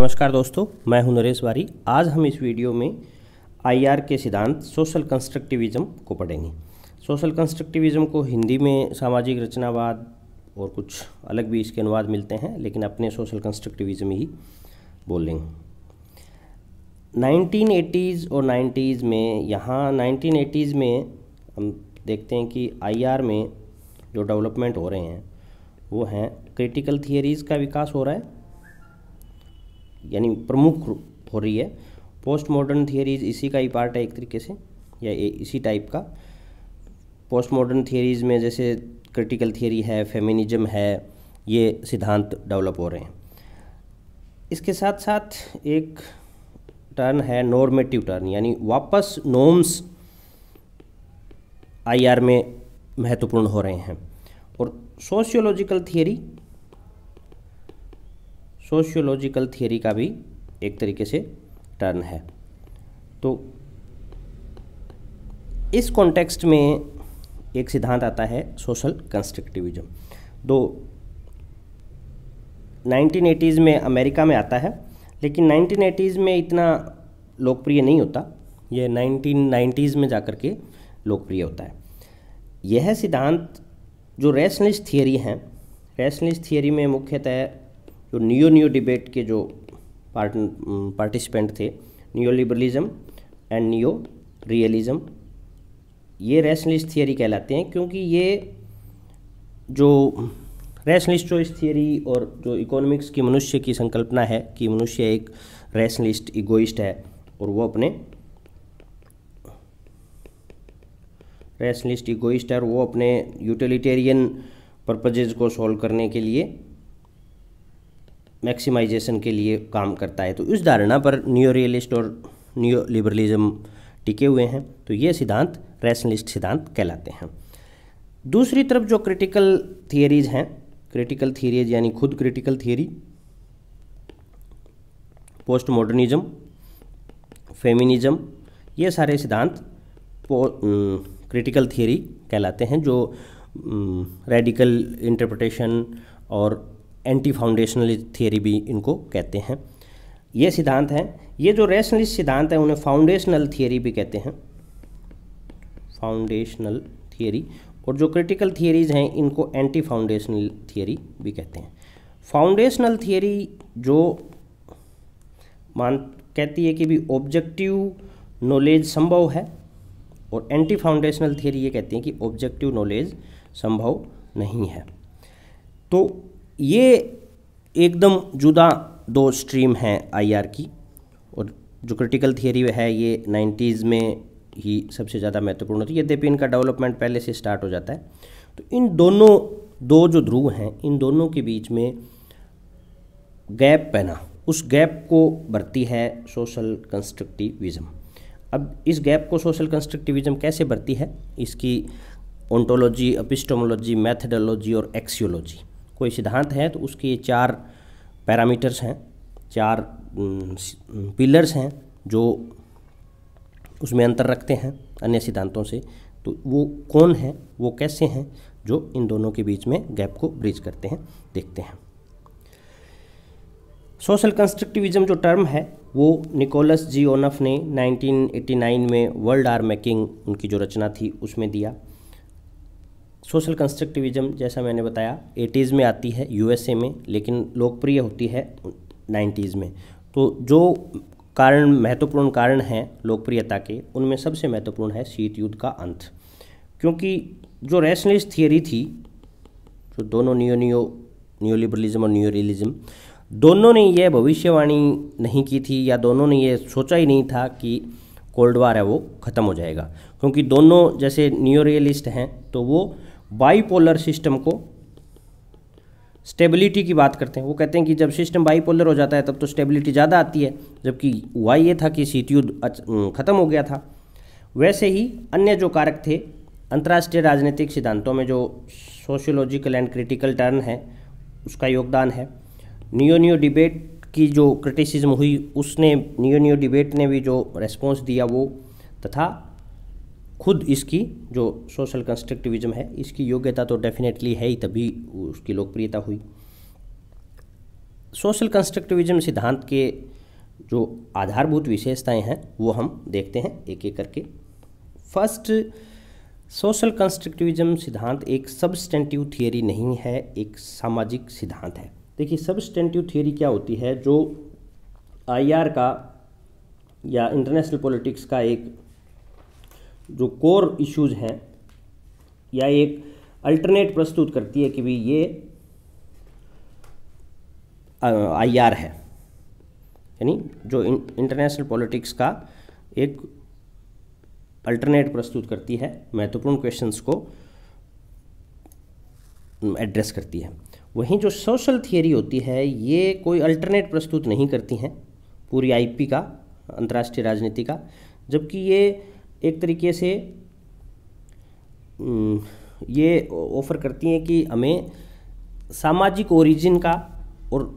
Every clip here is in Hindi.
नमस्कार दोस्तों मैं हूं नरेश वारी आज हम इस वीडियो में आईआर के सिद्धांत सोशल कंस्ट्रक्टिविज़्म को पढ़ेंगे सोशल कंस्ट्रक्टिविज़्म को हिंदी में सामाजिक रचनावाद और कुछ अलग भी इसके अनुवाद मिलते हैं लेकिन अपने सोशल कंस्ट्रक्टिविज़्म ही बोलेंगे एटीज़ और नाइन्टीज़ में यहाँ नाइनटीन में हम देखते हैं कि आई में जो डेवलपमेंट हो रहे हैं वो हैं क्रिटिकल थियरीज़ का विकास हो रहा है यानी प्रमुख हो रही है पोस्ट मॉडर्न थियरीज इसी का ही पार्ट है एक तरीके से या इसी टाइप का पोस्ट मॉडर्न थियरीज में जैसे क्रिटिकल थियरी है फेमिनिज्म है ये सिद्धांत डेवलप हो रहे हैं इसके साथ साथ एक टर्न है नॉर्मेटिव टर्न यानी वापस नॉर्म्स आईआर में महत्वपूर्ण हो रहे हैं और सोशियोलॉजिकल थियरी सोशियोलॉजिकल थियोरी का भी एक तरीके से टर्न है तो इस कॉन्टेक्स्ट में एक सिद्धांत आता है सोशल कंस्ट्रक्टिविज्म दो 1980s में अमेरिका में आता है लेकिन 1980s में इतना लोकप्रिय नहीं होता यह 1990s में जाकर के लोकप्रिय होता है यह सिद्धांत जो रैशनलिस्ट थियोरी हैं रैशनलिस्ट थियोरी में मुख्यतः तो न्यू न्यू डिबेट के जो पार्ट पार्टिसिपेंट थे new liberalism and new realism ये रैशनलिस्ट थियरी कहलाते हैं क्योंकि ये जो रैशनलिस्ट चॉइस थियरी और जो इकोनॉमिक्स की मनुष्य की संकल्पना है कि मनुष्य एक रैशनलिस्ट इगोइस्ट है और वो अपने रैशनलिस्ट इगोइस्ट है और वो अपने यूटिलिटेरियन पर्पजेज को सॉल्व करने के लिए मैक्सिमाइजेशन के लिए काम करता है तो इस धारणा पर न्यू रियलिस्ट और न्यू लिबरलिज्म टिके हुए हैं तो ये सिद्धांत रैशनलिस्ट सिद्धांत कहलाते हैं दूसरी तरफ जो क्रिटिकल थियरीज हैं क्रिटिकल थियरीज यानी खुद critical theory post modernism feminism ये सारे सिद्धांत क्रिटिकल थियरी कहलाते हैं जो रेडिकल इंटरप्रटेशन और एंटी फाउंडेशनल थियोरी भी इनको कहते हैं ये सिद्धांत हैं ये जो रैशनलिस्ट सिद्धांत है उन्हें फाउंडेशनल थियोरी भी कहते हैं फाउंडेशनल थियोरी और जो क्रिटिकल थियोरीज हैं इनको एंटी फाउंडेशनल थियोरी भी कहते हैं फाउंडेशनल थियोरी जो मान कहती है कि भी ऑब्जेक्टिव नॉलेज संभव है और एंटी फाउंडेशनल थियोरी ये कहती है कि ऑब्जेक्टिव नॉलेज संभव नहीं है तो ये एकदम जुदा दो स्ट्रीम हैं आईआर की और जो क्रिटिकल थियरी है ये नाइन्टीज़ में ही सबसे ज़्यादा महत्वपूर्ण होती है यद्यपि इनका डेवलपमेंट पहले से स्टार्ट हो जाता है तो इन दोनों दो जो ध्रुव हैं इन दोनों के बीच में गैप पैना उस गैप को भरती है सोशल कंस्ट्रक्टिविज़म अब इस गैप को सोशल कंस्ट्रक्टिविज़म कैसे भरती है इसकी ओंटोलॉजी अपिस्टोमोलॉजी मैथडोलॉजी और एक्सियोलॉजी कोई सिद्धांत है तो उसके चार पैरामीटर्स हैं चार पिलर्स हैं जो उसमें अंतर रखते हैं अन्य सिद्धांतों से तो वो कौन है वो कैसे हैं जो इन दोनों के बीच में गैप को ब्रिज करते हैं देखते हैं सोशल कंस्ट्रक्टिविज्म जो टर्म है वो निकोलस जी ओनफ ने 1989 में वर्ल्ड आर मेकिंग उनकी जो रचना थी उसमें दिया सोशल कंस्ट्रक्टिविज़म जैसा मैंने बताया एटीज़ में आती है यूएसए में लेकिन लोकप्रिय होती है नाइन्टीज़ में तो जो कारण महत्वपूर्ण कारण हैं लोकप्रियता के उनमें सबसे महत्वपूर्ण है शीत युद्ध का अंत क्योंकि जो रैशनलिस्ट थियोरी थी जो दोनों नियो नियो नियो लिबरलिज्म और न्यू रियलिज्म दोनों ने यह भविष्यवाणी नहीं की थी या दोनों ने यह सोचा ही नहीं था कि कोल्ड वार है वो ख़त्म हो जाएगा क्योंकि दोनों जैसे न्यू रियलिस्ट हैं तो वो बाईपोलर सिस्टम को स्टेबिलिटी की बात करते हैं वो कहते हैं कि जब सिस्टम बाईपोलर हो जाता है तब तो स्टेबिलिटी ज़्यादा आती है जबकि हुआ ये था कि सी ख़त्म हो गया था वैसे ही अन्य जो कारक थे अंतर्राष्ट्रीय राजनीतिक सिद्धांतों में जो सोशियोलॉजिकल एंड क्रिटिकल टर्न है उसका योगदान है न्यू न्यू डिबेट की जो क्रिटिसिज्म हुई उसने न्यू न्यू डिबेट ने भी जो रेस्पॉन्स दिया वो तथा खुद इसकी जो सोशल कंस्ट्रक्टिविज्म है इसकी योग्यता तो डेफिनेटली है ही तभी उसकी लोकप्रियता हुई सोशल कंस्ट्रक्टिविज्म सिद्धांत के जो आधारभूत विशेषताएं हैं वो हम देखते हैं एक एक करके फर्स्ट सोशल कंस्ट्रक्टिविज्म सिद्धांत एक सबस्टेंटिव थियोरी नहीं है एक सामाजिक सिद्धांत है देखिए सबस्टेंटिव थियोरी क्या होती है जो आईआर का या इंटरनेशनल पॉलिटिक्स का एक जो कोर इश्यूज हैं या एक अल्टरनेट प्रस्तुत करती है कि भाई ये आईआर है यानी जो इंटरनेशनल पॉलिटिक्स का एक अल्टरनेट प्रस्तुत करती है महत्वपूर्ण क्वेश्चंस को एड्रेस करती है वहीं जो सोशल थियरी होती है ये कोई अल्टरनेट प्रस्तुत नहीं करती हैं पूरी आईपी का अंतर्राष्ट्रीय राजनीति का जबकि ये एक तरीके से ये ऑफ़र करती हैं कि हमें सामाजिक ओरिजिन का और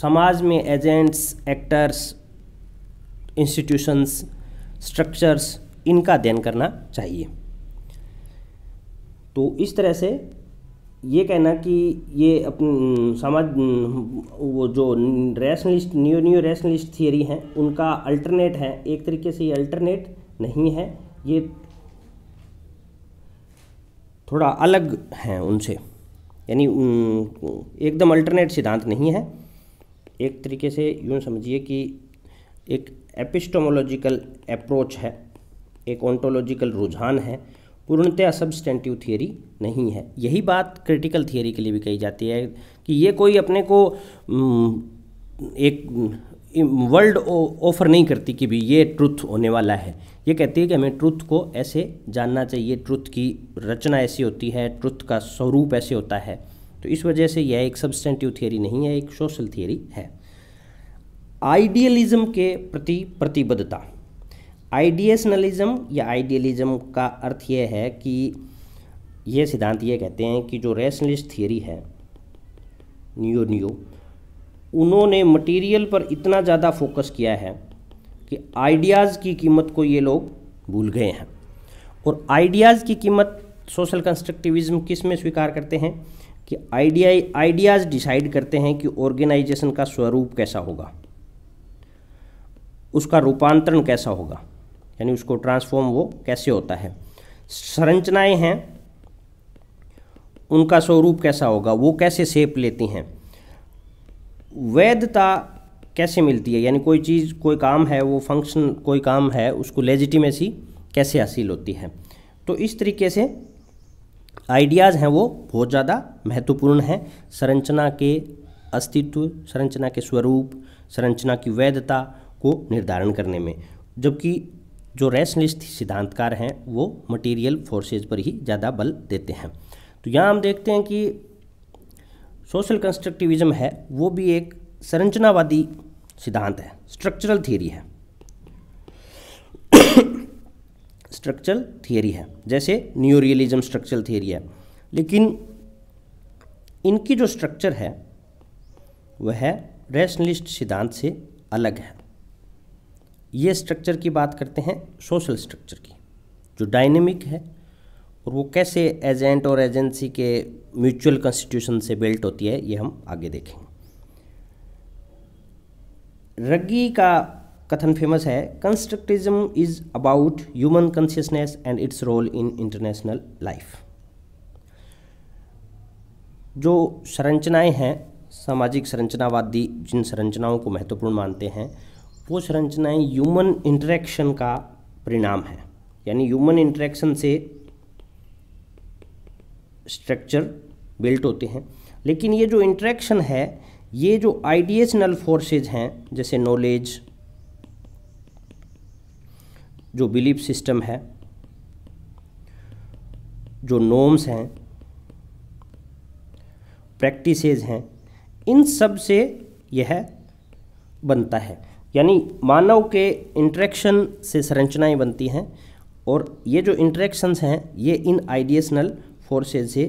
समाज में एजेंट्स एक्टर्स इंस्टीट्यूशंस स्ट्रक्चर्स इनका अध्ययन करना चाहिए तो इस तरह से ये कहना कि ये अपने समाज वो जो rationalist new new rationalist theory हैं उनका अल्टरनेट है एक तरीके से ये अल्टरनेट नहीं है ये थोड़ा अलग हैं उनसे यानी एकदम अल्टरनेट सिद्धांत नहीं है एक तरीके से यूँ समझिए कि एक एपिस्टोमोलॉजिकल अप्रोच है एक ऑन्टोलॉजिकल रुझान है पूर्णतया सब्सटेंटिव थियरी नहीं है यही बात क्रिटिकल थियरी के लिए भी कही जाती है कि ये कोई अपने को एक वर्ल्ड ऑफर नहीं करती कि भी ये ट्रुथ होने वाला है ये कहती है कि हमें ट्रुथ को ऐसे जानना चाहिए ट्रुथ की रचना ऐसी होती है ट्रुथ का स्वरूप ऐसे होता है तो इस वजह से यह एक सब्सटेंटिव थियरी नहीं है एक सोशल थियरी है आइडियलिज्म के प्रति प्रतिबद्धता आइडियसनलिज्म या आइडियलिज्म का अर्थ यह है कि यह सिद्धांत ये कहते हैं कि जो रैशनलिस्ट थियरी है न्यू न्यू उन्होंने मटेरियल पर इतना ज़्यादा फोकस किया है कि आइडियाज़ की कीमत को ये लोग भूल गए हैं और आइडियाज़ की कीमत सोशल कंस्ट्रक्टिविज़्म किस में स्वीकार करते हैं कि आइडिया आइडियाज़ डिसाइड करते हैं कि ऑर्गेनाइजेशन का स्वरूप कैसा होगा उसका रूपांतरण कैसा होगा यानी उसको ट्रांसफॉर्म वो कैसे होता है संरचनाएं हैं उनका स्वरूप कैसा होगा वो कैसे शेप लेती हैं वैधता कैसे मिलती है यानी कोई चीज़ कोई काम है वो फंक्शन कोई काम है उसको लेजिटिमेसी कैसे हासिल होती है तो इस तरीके से आइडियाज़ हैं वो बहुत ज़्यादा महत्वपूर्ण हैं संरचना के अस्तित्व संरचना के स्वरूप संरचना की वैधता को निर्धारण करने में जबकि जो रैशनलिस्ट सिद्धांतकार हैं वो मटेरियल फोर्सेज पर ही ज़्यादा बल देते हैं तो यहाँ हम देखते हैं कि सोशल कंस्ट्रक्टिविज़्म है वो भी एक संरचनावादी सिद्धांत है स्ट्रक्चरल थियरी है स्ट्रक्चरल थियरी है जैसे न्यू रियलिज्म स्ट्रक्चरल थियरी है लेकिन इनकी जो स्ट्रक्चर है वह है रैशनलिस्ट सिद्धांत से अलग है ये स्ट्रक्चर की बात करते हैं सोशल स्ट्रक्चर की जो डायनेमिक है और वो कैसे एजेंट और एजेंसी के म्यूचुअल कॉन्स्टिट्यूशन से बिल्ट होती है ये हम आगे देखेंगे रग्गी का कथन फेमस है constructivism is about human consciousness and its role in international life जो संरचनाएं हैं सामाजिक संरचनावादी जिन संरचनाओं को महत्वपूर्ण मानते हैं वो संरचनाएं ह्यूमन इंटरेक्शन का परिणाम है यानी ह्यूमन इंटरेक्शन से स्ट्रक्चर बिल्ट होते हैं लेकिन ये जो इंटरेक्शन है ये जो आइडिएशनल फोर्सेज हैं जैसे नॉलेज जो बिलीफ सिस्टम है जो नॉर्म्स हैं प्रैक्टिसेज हैं इन सब से यह बनता है यानी मानव के इंट्रैक्शन से संरचनाएं बनती हैं और ये जो इंट्रैक्शंस हैं ये इन आइडिएशनल फोर्सेज से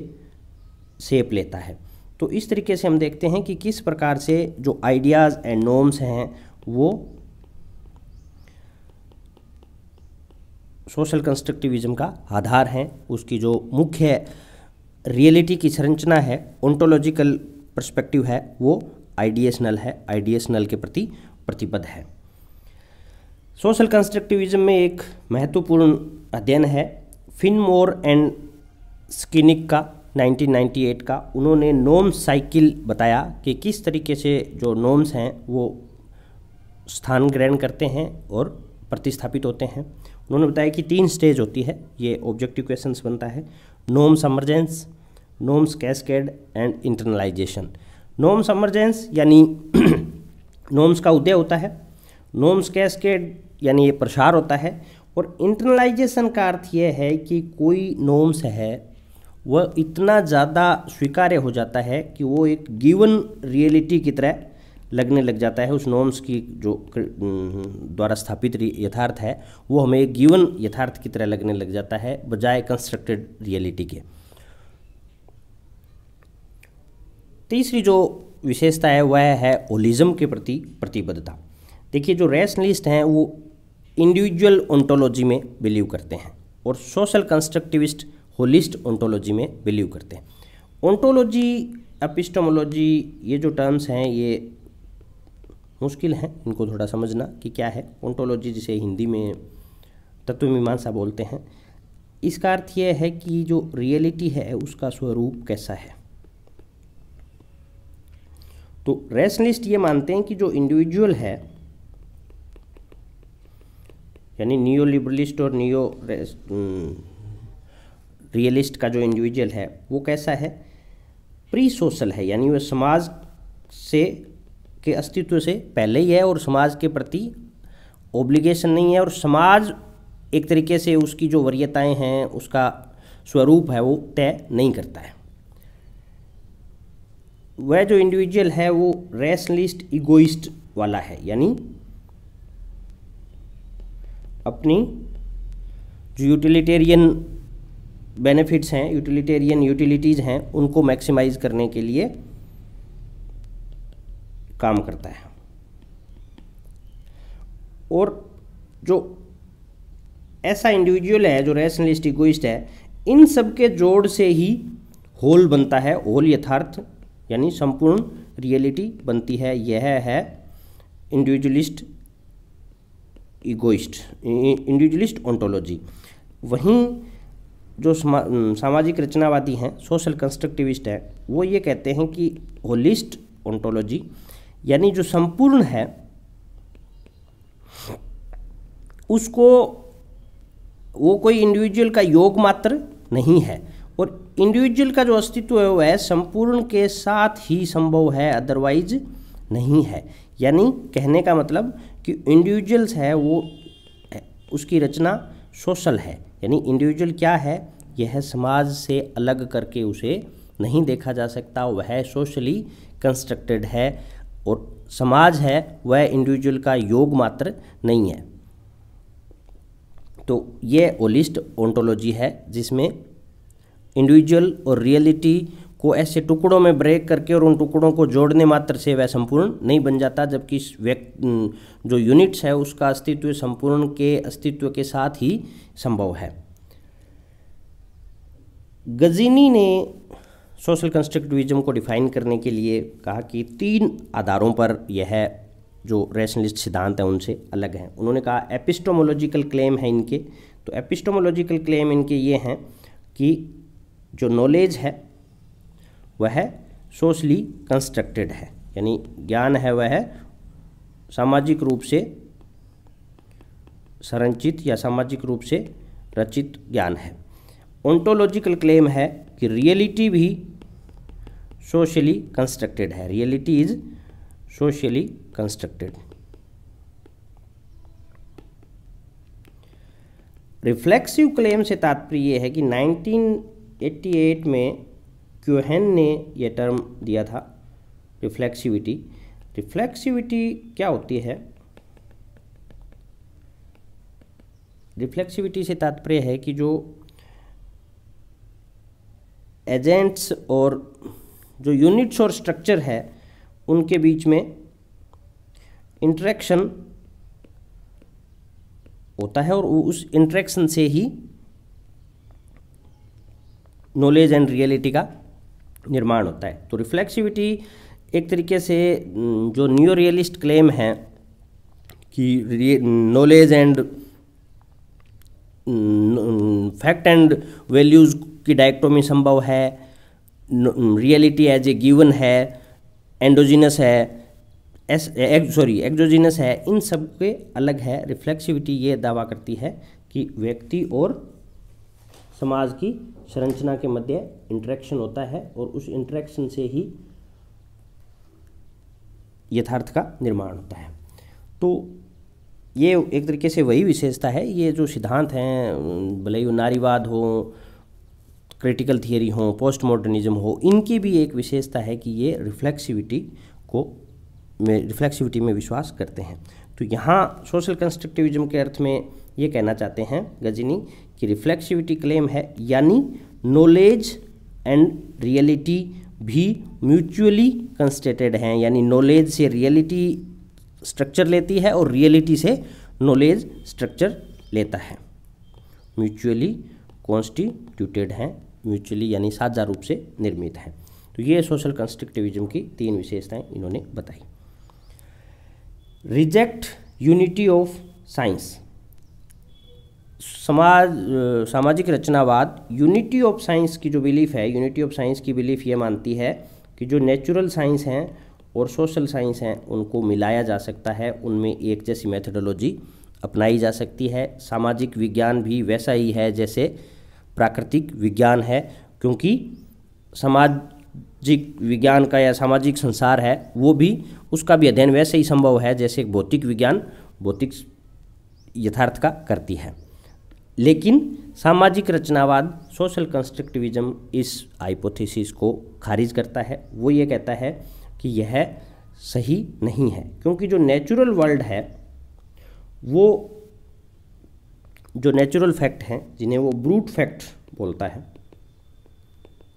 शेप लेता है तो इस तरीके से हम देखते हैं कि किस प्रकार से जो आइडियाज़ एंड नॉर्म्स हैं वो सोशल कंस्ट्रक्टिविज्म का आधार हैं उसकी जो मुख्य रियलिटी की संरचना है ओंटोलॉजिकल पर्सपेक्टिव है वो आइडिएशनल है आइडिएशनल के प्रति प्रतिबद्ध है सोशल कंस्ट्रक्टिविज्म में एक महत्वपूर्ण अध्ययन है फिनमोर एंड स्किनिक का 1998 का उन्होंने नोम साइकिल बताया कि किस तरीके से जो नोम्स हैं वो स्थान ग्रहण करते हैं और प्रतिस्थापित होते हैं उन्होंने बताया कि तीन स्टेज होती है ये ऑब्जेक्टिव क्वेश्चंस बनता है नोम समर्जेंस नोम्स कैसकेड एंड इंटरनलाइजेशन नोम समर्जेंस यानी नोम्स का उदय होता है नोम्स कैसकेड यानी ये प्रसार होता है और इंटरनलाइजेशन का अर्थ यह है कि कोई नोम्स है वह इतना ज़्यादा स्वीकार्य हो जाता है कि वो एक गिवन रियलिटी की तरह लगने लग जाता है उस नॉर्म्स की जो द्वारा स्थापित यथार्थ है वो हमें एक गिवन यथार्थ की तरह लगने लग जाता है बजाय कंस्ट्रक्टेड रियलिटी के तीसरी जो विशेषता है वह है ओलिज्म के प्रति प्रतिबद्धता देखिए जो रैशनलिस्ट हैं वो इंडिविजुअल ओंटोलॉजी में बिलीव करते हैं और सोशल कंस्ट्रक्टिविस्ट होलिस्ट ओंटोलॉजी में बिलीव करते हैं ओंटोलॉजी एपिस्टोमोलॉजी ये जो टर्म्स हैं ये मुश्किल हैं इनको थोड़ा समझना कि क्या है ओंटोलॉजी जिसे हिंदी में तत्व मीमांसा बोलते हैं इसका अर्थ यह है कि जो रियलिटी है उसका स्वरूप कैसा है तो रैशनलिस्ट ये मानते हैं कि जो इंडिविजुअल है यानी न्यू लिबरलिस्ट और न्यू रियलिस्ट का जो इंडिविजुअल है वो कैसा है प्री सोशल है यानी वह समाज से के अस्तित्व से पहले ही है और समाज के प्रति ओब्लिगेशन नहीं है और समाज एक तरीके से उसकी जो वरीयताएं हैं उसका स्वरूप है वो तय नहीं करता है वह जो इंडिविजुअल है वो रैशनलिस्ट इगोइस्ट वाला है यानी अपनी जो यूटिलिटेरियन बेनिफिट्स हैं यूटिलिटेरियन यूटिलिटीज़ हैं उनको मैक्सिमाइज करने के लिए काम करता है और जो ऐसा इंडिविजुअल है जो रैशनलिस्ट इकोइस्ट है इन सब के जोड़ से ही होल बनता है होल यथार्थ यानी संपूर्ण रियलिटी बनती है यह है इंडिविजुअलिस्ट इगोइस्ट इंडिविजुअलिस्ट ऑन्टोलॉजी वहीं जो सामाजिक रचनावादी हैं सोशल कंस्ट्रक्टिविस्ट हैं वो ये कहते हैं कि होलिस्ट ओंटोलॉजी यानी जो संपूर्ण है उसको वो कोई इंडिविजुअल का योग मात्र नहीं है और इंडिविजुअल का जो अस्तित्व है वह संपूर्ण के साथ ही संभव है अदरवाइज नहीं है यानी कहने का मतलब कि इंडिविजुअल्स है वो उसकी रचना सोशल है यानी इंडिविजुअल क्या है यह समाज से अलग करके उसे नहीं देखा जा सकता वह सोशली कंस्ट्रक्टेड है और समाज है वह इंडिविजुअल का योग मात्र नहीं है तो यह ओलिस्ट ओंटोलॉजी है जिसमें इंडिविजुअल और रियलिटी को ऐसे टुकड़ों में ब्रेक करके और उन टुकड़ों को जोड़ने मात्र से वह संपूर्ण नहीं बन जाता जबकि जो यूनिट्स है उसका अस्तित्व संपूर्ण के अस्तित्व के साथ ही संभव है गजीनी ने सोशल कंस्ट्रक्टिविज्म को डिफाइन करने के लिए कहा कि तीन आधारों पर यह जो रैशनलिस्ट सिद्धांत हैं उनसे अलग हैं उन्होंने कहा एपिस्टोमोलॉजिकल क्लेम है इनके तो एपिस्टोमोलॉजिकल क्लेम इनके ये हैं कि जो नॉलेज है वह सोशली कंस्ट्रक्टेड है यानी ज्ञान है वह सामाजिक रूप से संरचित या सामाजिक रूप से रचित ज्ञान है ओंटोलॉजिकल क्लेम है कि रियलिटी भी सोशली कंस्ट्रक्टेड है reality is socially constructed reflexive claim से तात्पर्य यह है कि 1988 में क्यूहन ने यह टर्म दिया था रिफ्लेक्सिविटी रिफ्लेक्सिविटी क्या होती है रिफ्लेक्सिविटी से तात्पर्य है कि जो एजेंट्स और जो यूनिट्स और स्ट्रक्चर है उनके बीच में इंट्रैक्शन होता है और उस इंट्रैक्शन से ही नॉलेज एंड रियलिटी का निर्माण होता है तो रिफ्लेक्सिविटी एक तरीके से जो न्यू रियलिस्ट क्लेम है कि knowledge and fact and values की डायक्टोमी संभव है रियलिटी एज ए गिवन है एंडोजिनस है एस सॉरी एक्जोजिनस है इन सब के अलग है रिफ्लेक्सिविटी ये दावा करती है कि व्यक्ति और समाज की संरचना के मध्य इंटरेक्शन होता है और उस इंटरेक्शन से ही यथार्थ का निर्माण होता है तो ये एक तरीके से वही विशेषता है ये जो सिद्धांत हैं भले ही नारीवाद हो क्रिटिकल थियरी हो पोस्ट मॉडर्निज्म हो इनकी भी एक विशेषता है कि ये रिफ्लेक्सिविटी को में रिफ्लेक्सिविटी में विश्वास करते हैं तो यहाँ सोशल कंस्ट्रक्टिविज्म के अर्थ में ये कहना चाहते हैं गजनी कि रिफ्लेक्सिविटी क्लेम है यानी नॉलेज एंड रियलिटी भी म्यूचुअली कंस्टेटेड हैं यानी नॉलेज से रियलिटी स्ट्रक्चर लेती है और रियलिटी से नॉलेज स्ट्रक्चर लेता है म्यूचुअली कॉन्स्टिट्यूटेड हैं म्यूचुअली यानी साझा रूप से निर्मित हैं तो ये सोशल कंस्ट्रक्टिविज्म की तीन विशेषताएं इन्होंने बताई रिजेक्ट यूनिटी ऑफ साइंस समाज सामाजिक रचनावाद यूनिटी ऑफ साइंस की जो बिलीफ है यूनिटी ऑफ साइंस की बिलीफ ये मानती है कि जो नेचुरल साइंस हैं और सोशल साइंस हैं उनको मिलाया जा सकता है उनमें एक जैसी मेथडोलॉजी अपनाई जा सकती है सामाजिक विज्ञान भी वैसा ही है जैसे प्राकृतिक विज्ञान है क्योंकि सामाजिक विज्ञान का या सामाजिक संसार है वो भी उसका भी अध्ययन वैसे ही संभव है जैसे भौतिक विज्ञान भौतिक यथार्थ का करती है लेकिन सामाजिक रचनावाद सोशल कंस्ट्रक्टिविज्म इस हाइपोथेसिस को खारिज करता है वो ये कहता है कि यह सही नहीं है क्योंकि जो नेचुरल वर्ल्ड है वो जो नेचुरल फैक्ट हैं जिन्हें वो ब्रूट फैक्ट बोलता है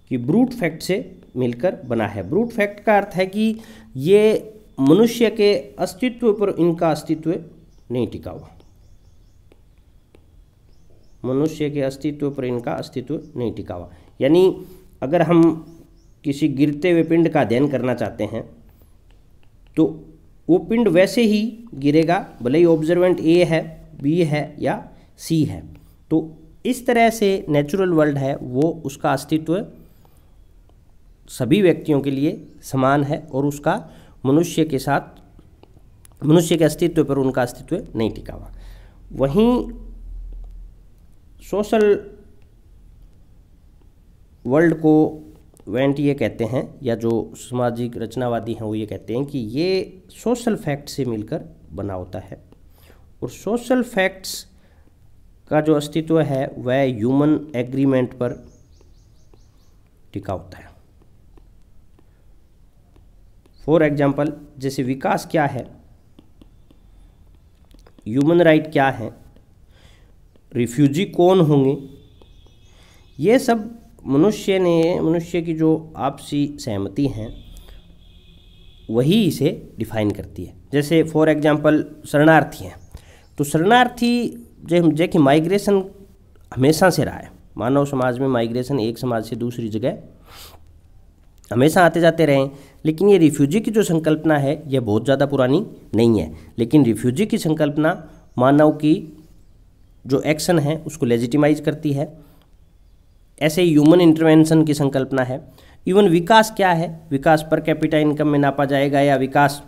कि ब्रूट फैक्ट से मिलकर बना है ब्रूट फैक्ट का अर्थ है कि ये मनुष्य के अस्तित्व पर इनका अस्तित्व नहीं टिका हुआ मनुष्य के अस्तित्व पर इनका अस्तित्व नहीं टिका हुआ यानी अगर हम किसी गिरते हुए पिंड का अध्ययन करना चाहते हैं तो वो पिंड वैसे ही गिरेगा भले ही ऑब्जर्वेंट ए है बी है या सी है तो इस तरह से नेचुरल वर्ल्ड है वो उसका अस्तित्व सभी व्यक्तियों के लिए समान है और उसका मनुष्य के साथ मनुष्य के अस्तित्व पर उनका अस्तित्व नहीं टिका हुआ वहीं सोशल वर्ल्ड को वेंट ये कहते हैं या जो सामाजिक रचनावादी हैं वो ये कहते हैं कि ये सोशल फैक्ट से मिलकर बना होता है और सोशल फैक्ट्स का जो अस्तित्व है वह ह्यूमन एग्रीमेंट पर टिका होता है फॉर एग्जाम्पल जैसे विकास क्या है ह्यूमन राइट right क्या है रिफ्यूजी कौन होंगे ये सब मनुष्य ने मनुष्य की जो आपसी सहमति हैं वही इसे डिफाइन करती है जैसे फॉर एग्जांपल शरणार्थी हैं तो शरणार्थी जो जै कि माइग्रेशन हमेशा से रहा है मानव समाज में माइग्रेशन एक समाज से दूसरी जगह हमेशा आते जाते रहें लेकिन ये रिफ्यूजी की जो संकल्पना है यह बहुत ज़्यादा पुरानी नहीं है लेकिन रिफ्यूजी की संकल्पना मानव की जो एक्शन है उसको लेजिटिमाइज करती है ऐसे ह्यूमन इंटरवेंशन की संकल्पना है इवन विकास क्या है विकास पर कैपिटा इनकम में नापा जाएगा या विकास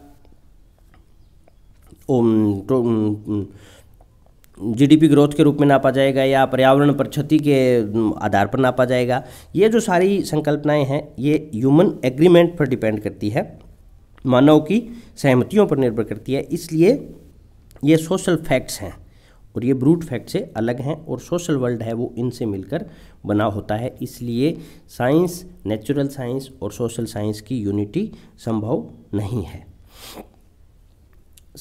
जीडीपी ग्रोथ तो, के रूप में नापा जाएगा या पर्यावरण पर क्षति के आधार पर नापा जाएगा ये जो सारी संकल्पनाएं हैं ये ह्यूमन एग्रीमेंट पर डिपेंड करती है मानव की सहमतियों पर निर्भर करती है इसलिए ये सोशल फैक्ट्स हैं और ये ब्रूट फैक्ट से अलग हैं और सोशल वर्ल्ड है वो इनसे मिलकर बना होता है इसलिए साइंस नेचुरल साइंस और सोशल साइंस की यूनिटी संभव नहीं है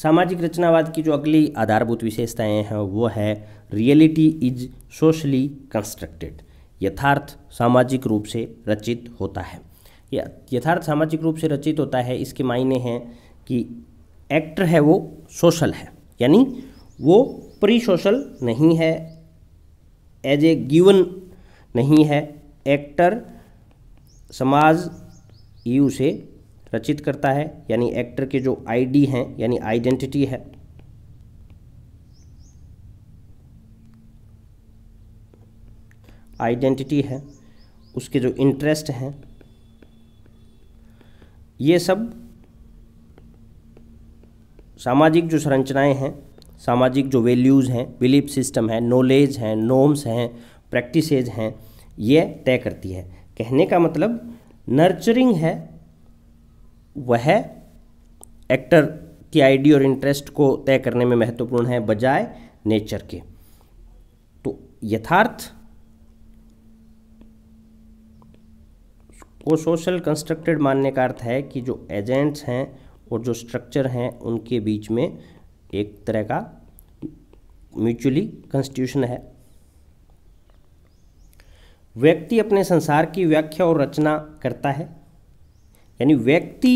सामाजिक रचनावाद की जो अगली आधारभूत विशेषताएं हैं वो है रियलिटी इज सोशली कंस्ट्रक्टेड यथार्थ सामाजिक रूप से रचित होता है यथार्थ सामाजिक रूप से रचित होता है इसके मायने हैं कि एक्टर है वो सोशल है यानी वो प्री सोशल नहीं है एज ए गिवन नहीं है एक्टर समाज यू उसे रचित करता है यानी एक्टर के जो आईडी हैं यानी आइडेंटिटी है आइडेंटिटी है उसके जो इंटरेस्ट हैं ये सब सामाजिक जो संरचनाएं हैं सामाजिक जो वैल्यूज़ हैं बिलीफ सिस्टम है नॉलेज हैं नॉम्स हैं प्रैक्टिसेज हैं ये तय करती है कहने का मतलब नर्चरिंग है वह एक्टर की आईडी और इंटरेस्ट को तय करने में महत्वपूर्ण है बजाय नेचर के तो यथार्थ को सोशल कंस्ट्रक्टेड मानने का अर्थ है कि जो एजेंट्स हैं और जो स्ट्रक्चर हैं उनके बीच में एक तरह का म्यूचुअली कंस्टिट्यूशन है व्यक्ति अपने संसार की व्याख्या और रचना करता है यानी व्यक्ति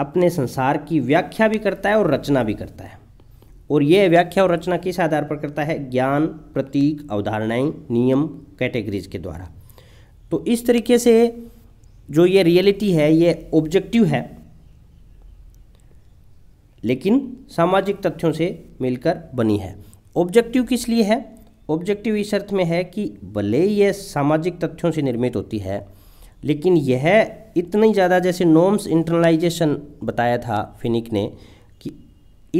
अपने संसार की व्याख्या भी करता है और रचना भी करता है और यह व्याख्या और रचना किस आधार पर करता है ज्ञान प्रतीक अवधारणाएं नियम कैटेगरीज के द्वारा तो इस तरीके से जो ये रियलिटी है ये ऑब्जेक्टिव है लेकिन सामाजिक तथ्यों से मिलकर बनी है ऑब्जेक्टिव किस लिए है ऑब्जेक्टिव इस अर्थ में है कि भले ही यह सामाजिक तथ्यों से निर्मित होती है लेकिन यह इतनी ज़्यादा जैसे नॉर्म्स इंटरनलाइजेशन बताया था फिनिक ने कि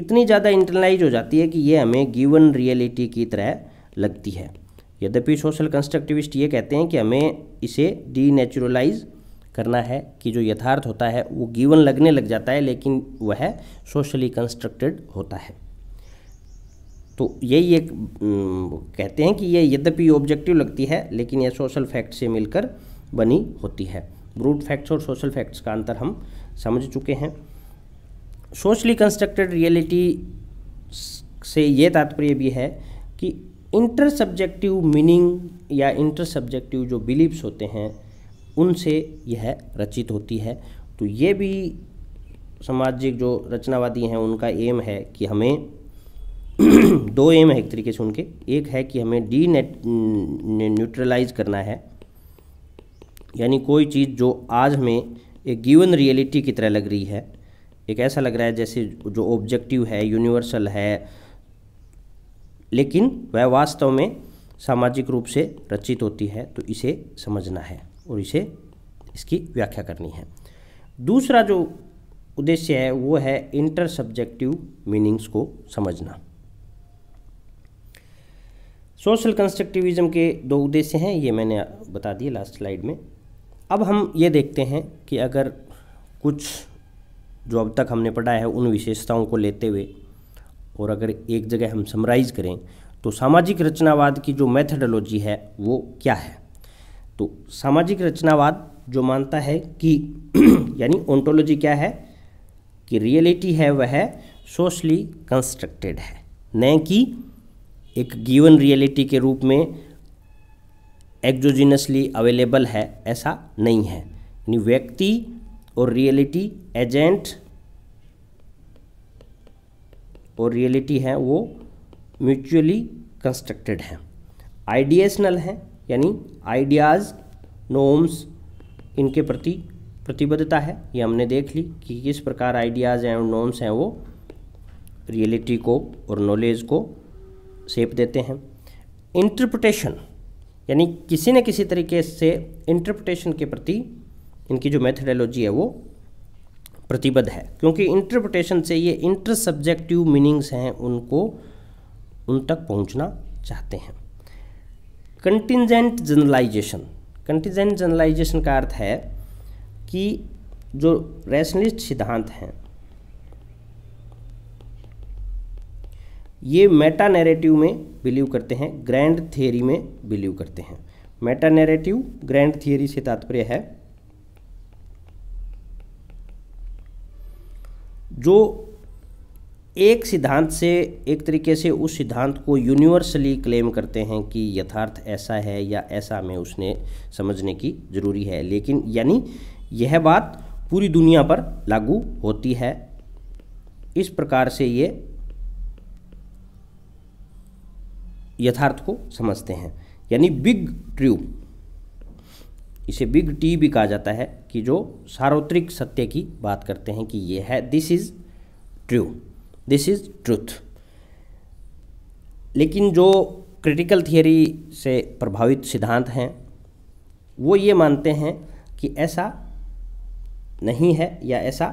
इतनी ज़्यादा इंटरनलाइज हो जाती है कि यह हमें गिवन रियलिटी की तरह लगती है यद्यपि सोशल कंस्ट्रक्टिविस्ट ये कहते हैं कि हमें इसे नेचुरलाइज करना है कि जो यथार्थ होता है वो गिवन लगने लग जाता है लेकिन वह सोशली कंस्ट्रक्टेड होता है तो यही एक कहते हैं कि ये यद्यपि ऑब्जेक्टिव लगती है लेकिन यह सोशल फैक्ट से मिलकर बनी होती है ब्रूट फैक्ट्स और सोशल फैक्ट्स का अंतर हम समझ चुके हैं सोशली कंस्ट्रक्टेड रियलिटी से ये तात्पर्य भी है कि इंटर सब्जेक्टिव मीनिंग या इंटर सब्जेक्टिव जो बिलीव्स होते हैं उनसे यह रचित होती है तो ये भी सामाजिक जो रचनावादी हैं उनका एम है कि हमें दो एम है एक तरीके से उनके एक है कि हमें डी न्यूट्रलाइज करना है यानी कोई चीज़ जो आज हमें एक गिवन रियलिटी की तरह लग रही है एक ऐसा लग रहा है जैसे जो ऑब्जेक्टिव है यूनिवर्सल है लेकिन वह वास्तव में सामाजिक रूप से रचित होती है तो इसे समझना है और इसे इसकी व्याख्या करनी है दूसरा जो उद्देश्य है वो है इंटर सब्जेक्टिव मीनिंग्स को समझना सोशल कंस्ट्रक्टिविज़्म के दो उद्देश्य हैं ये मैंने बता दिए लास्ट स्लाइड में अब हम ये देखते हैं कि अगर कुछ जो अब तक हमने पढ़ा है उन विशेषताओं को लेते हुए और अगर एक जगह हम समराइज़ करें तो सामाजिक रचनावाद की जो मैथडोलॉजी है वो क्या है तो सामाजिक रचनावाद जो मानता है कि यानी ओंटोलॉजी क्या है कि रियलिटी है वह सोशली कंस्ट्रक्टेड है न कि एक गिवन रियलिटी के रूप में एक्जोजिनसली अवेलेबल है ऐसा नहीं है यानी व्यक्ति और रियलिटी एजेंट और रियलिटी है वो म्यूचुअली कंस्ट्रक्टेड हैं आइडिएशनल हैं यानी आइडियाज़ नोम्स इनके प्रति प्रतिबद्धता है ये हमने देख ली कि किस प्रकार आइडियाज़ एंड नोम्स हैं वो रियलिटी को और नॉलेज को सेप देते हैं इंटरप्रटेशन यानी किसी न किसी तरीके से इंटरप्रटेशन के प्रति इनकी जो मेथडोलॉजी है वो प्रतिबद्ध है क्योंकि इंटरप्रटेशन से ये इंटर सब्जेक्टिव मीनिंग्स हैं उनको उन तक पहुंचना चाहते हैं कंटिजेंट जनरलाइजेशन कंटिजेंट जनरलाइजेशन का अर्थ है कि जो रैशनलिस्ट सिद्धांत हैं ये मेटा नैरेटिव में बिलीव करते हैं ग्रैंड थियोरी में बिलीव करते हैं मेटा नैरेटिव ग्रैंड थियोरी से तात्पर्य है जो एक सिद्धांत से एक तरीके से उस सिद्धांत को यूनिवर्सली क्लेम करते हैं कि यथार्थ ऐसा है या ऐसा में उसने समझने की ज़रूरी है लेकिन यानी यह बात पूरी दुनिया पर लागू होती है इस प्रकार से ये यथार्थ को समझते हैं यानी बिग ट्रू इसे बिग टी भी कहा जाता है कि जो सार्वत्रिक सत्य की बात करते हैं कि यह है this is true this is truth लेकिन जो क्रिटिकल थियरी से प्रभावित सिद्धांत हैं वो ये मानते हैं कि ऐसा नहीं है या ऐसा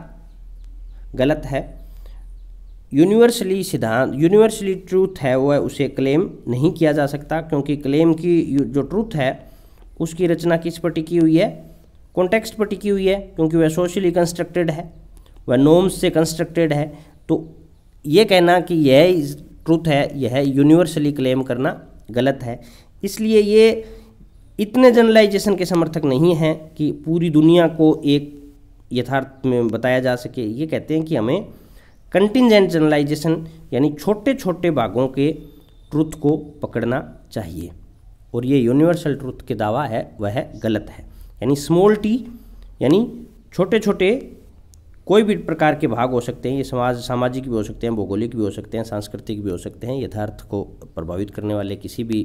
गलत है यूनिवर्सली सिद्धांत यूनिवर्सली ट्रूथ है वह उसे क्लेम नहीं किया जा सकता क्योंकि क्लेम की जो ट्रूथ है उसकी रचना किस पर टिकी हुई है कॉन्टेक्स्ट पर टिकी हुई है क्योंकि वह सोशली कंस्ट्रक्टेड है वह नॉम्स से कंस्ट्रक्टेड है तो ये कहना कि यह ट्रुथ है यह यूनिवर्सली क्लेम करना गलत है इसलिए ये इतने जनरलाइजेशन के समर्थक नहीं हैं कि पूरी दुनिया को एक यथार्थ में बताया जा सके ये कहते हैं कि हमें कंटिजेंट जनरलाइजेशन यानी छोटे छोटे भागों के ट्रुथ को पकड़ना चाहिए और ये यूनिवर्सल ट्रुथ के दावा है वह गलत है यानी स्मॉल टी यानी छोटे छोटे कोई भी प्रकार के भाग हो सकते हैं ये समाज सामाजिक भी हो सकते हैं भौगोलिक भी हो सकते हैं सांस्कृतिक भी हो सकते हैं यथार्थ को प्रभावित करने वाले किसी भी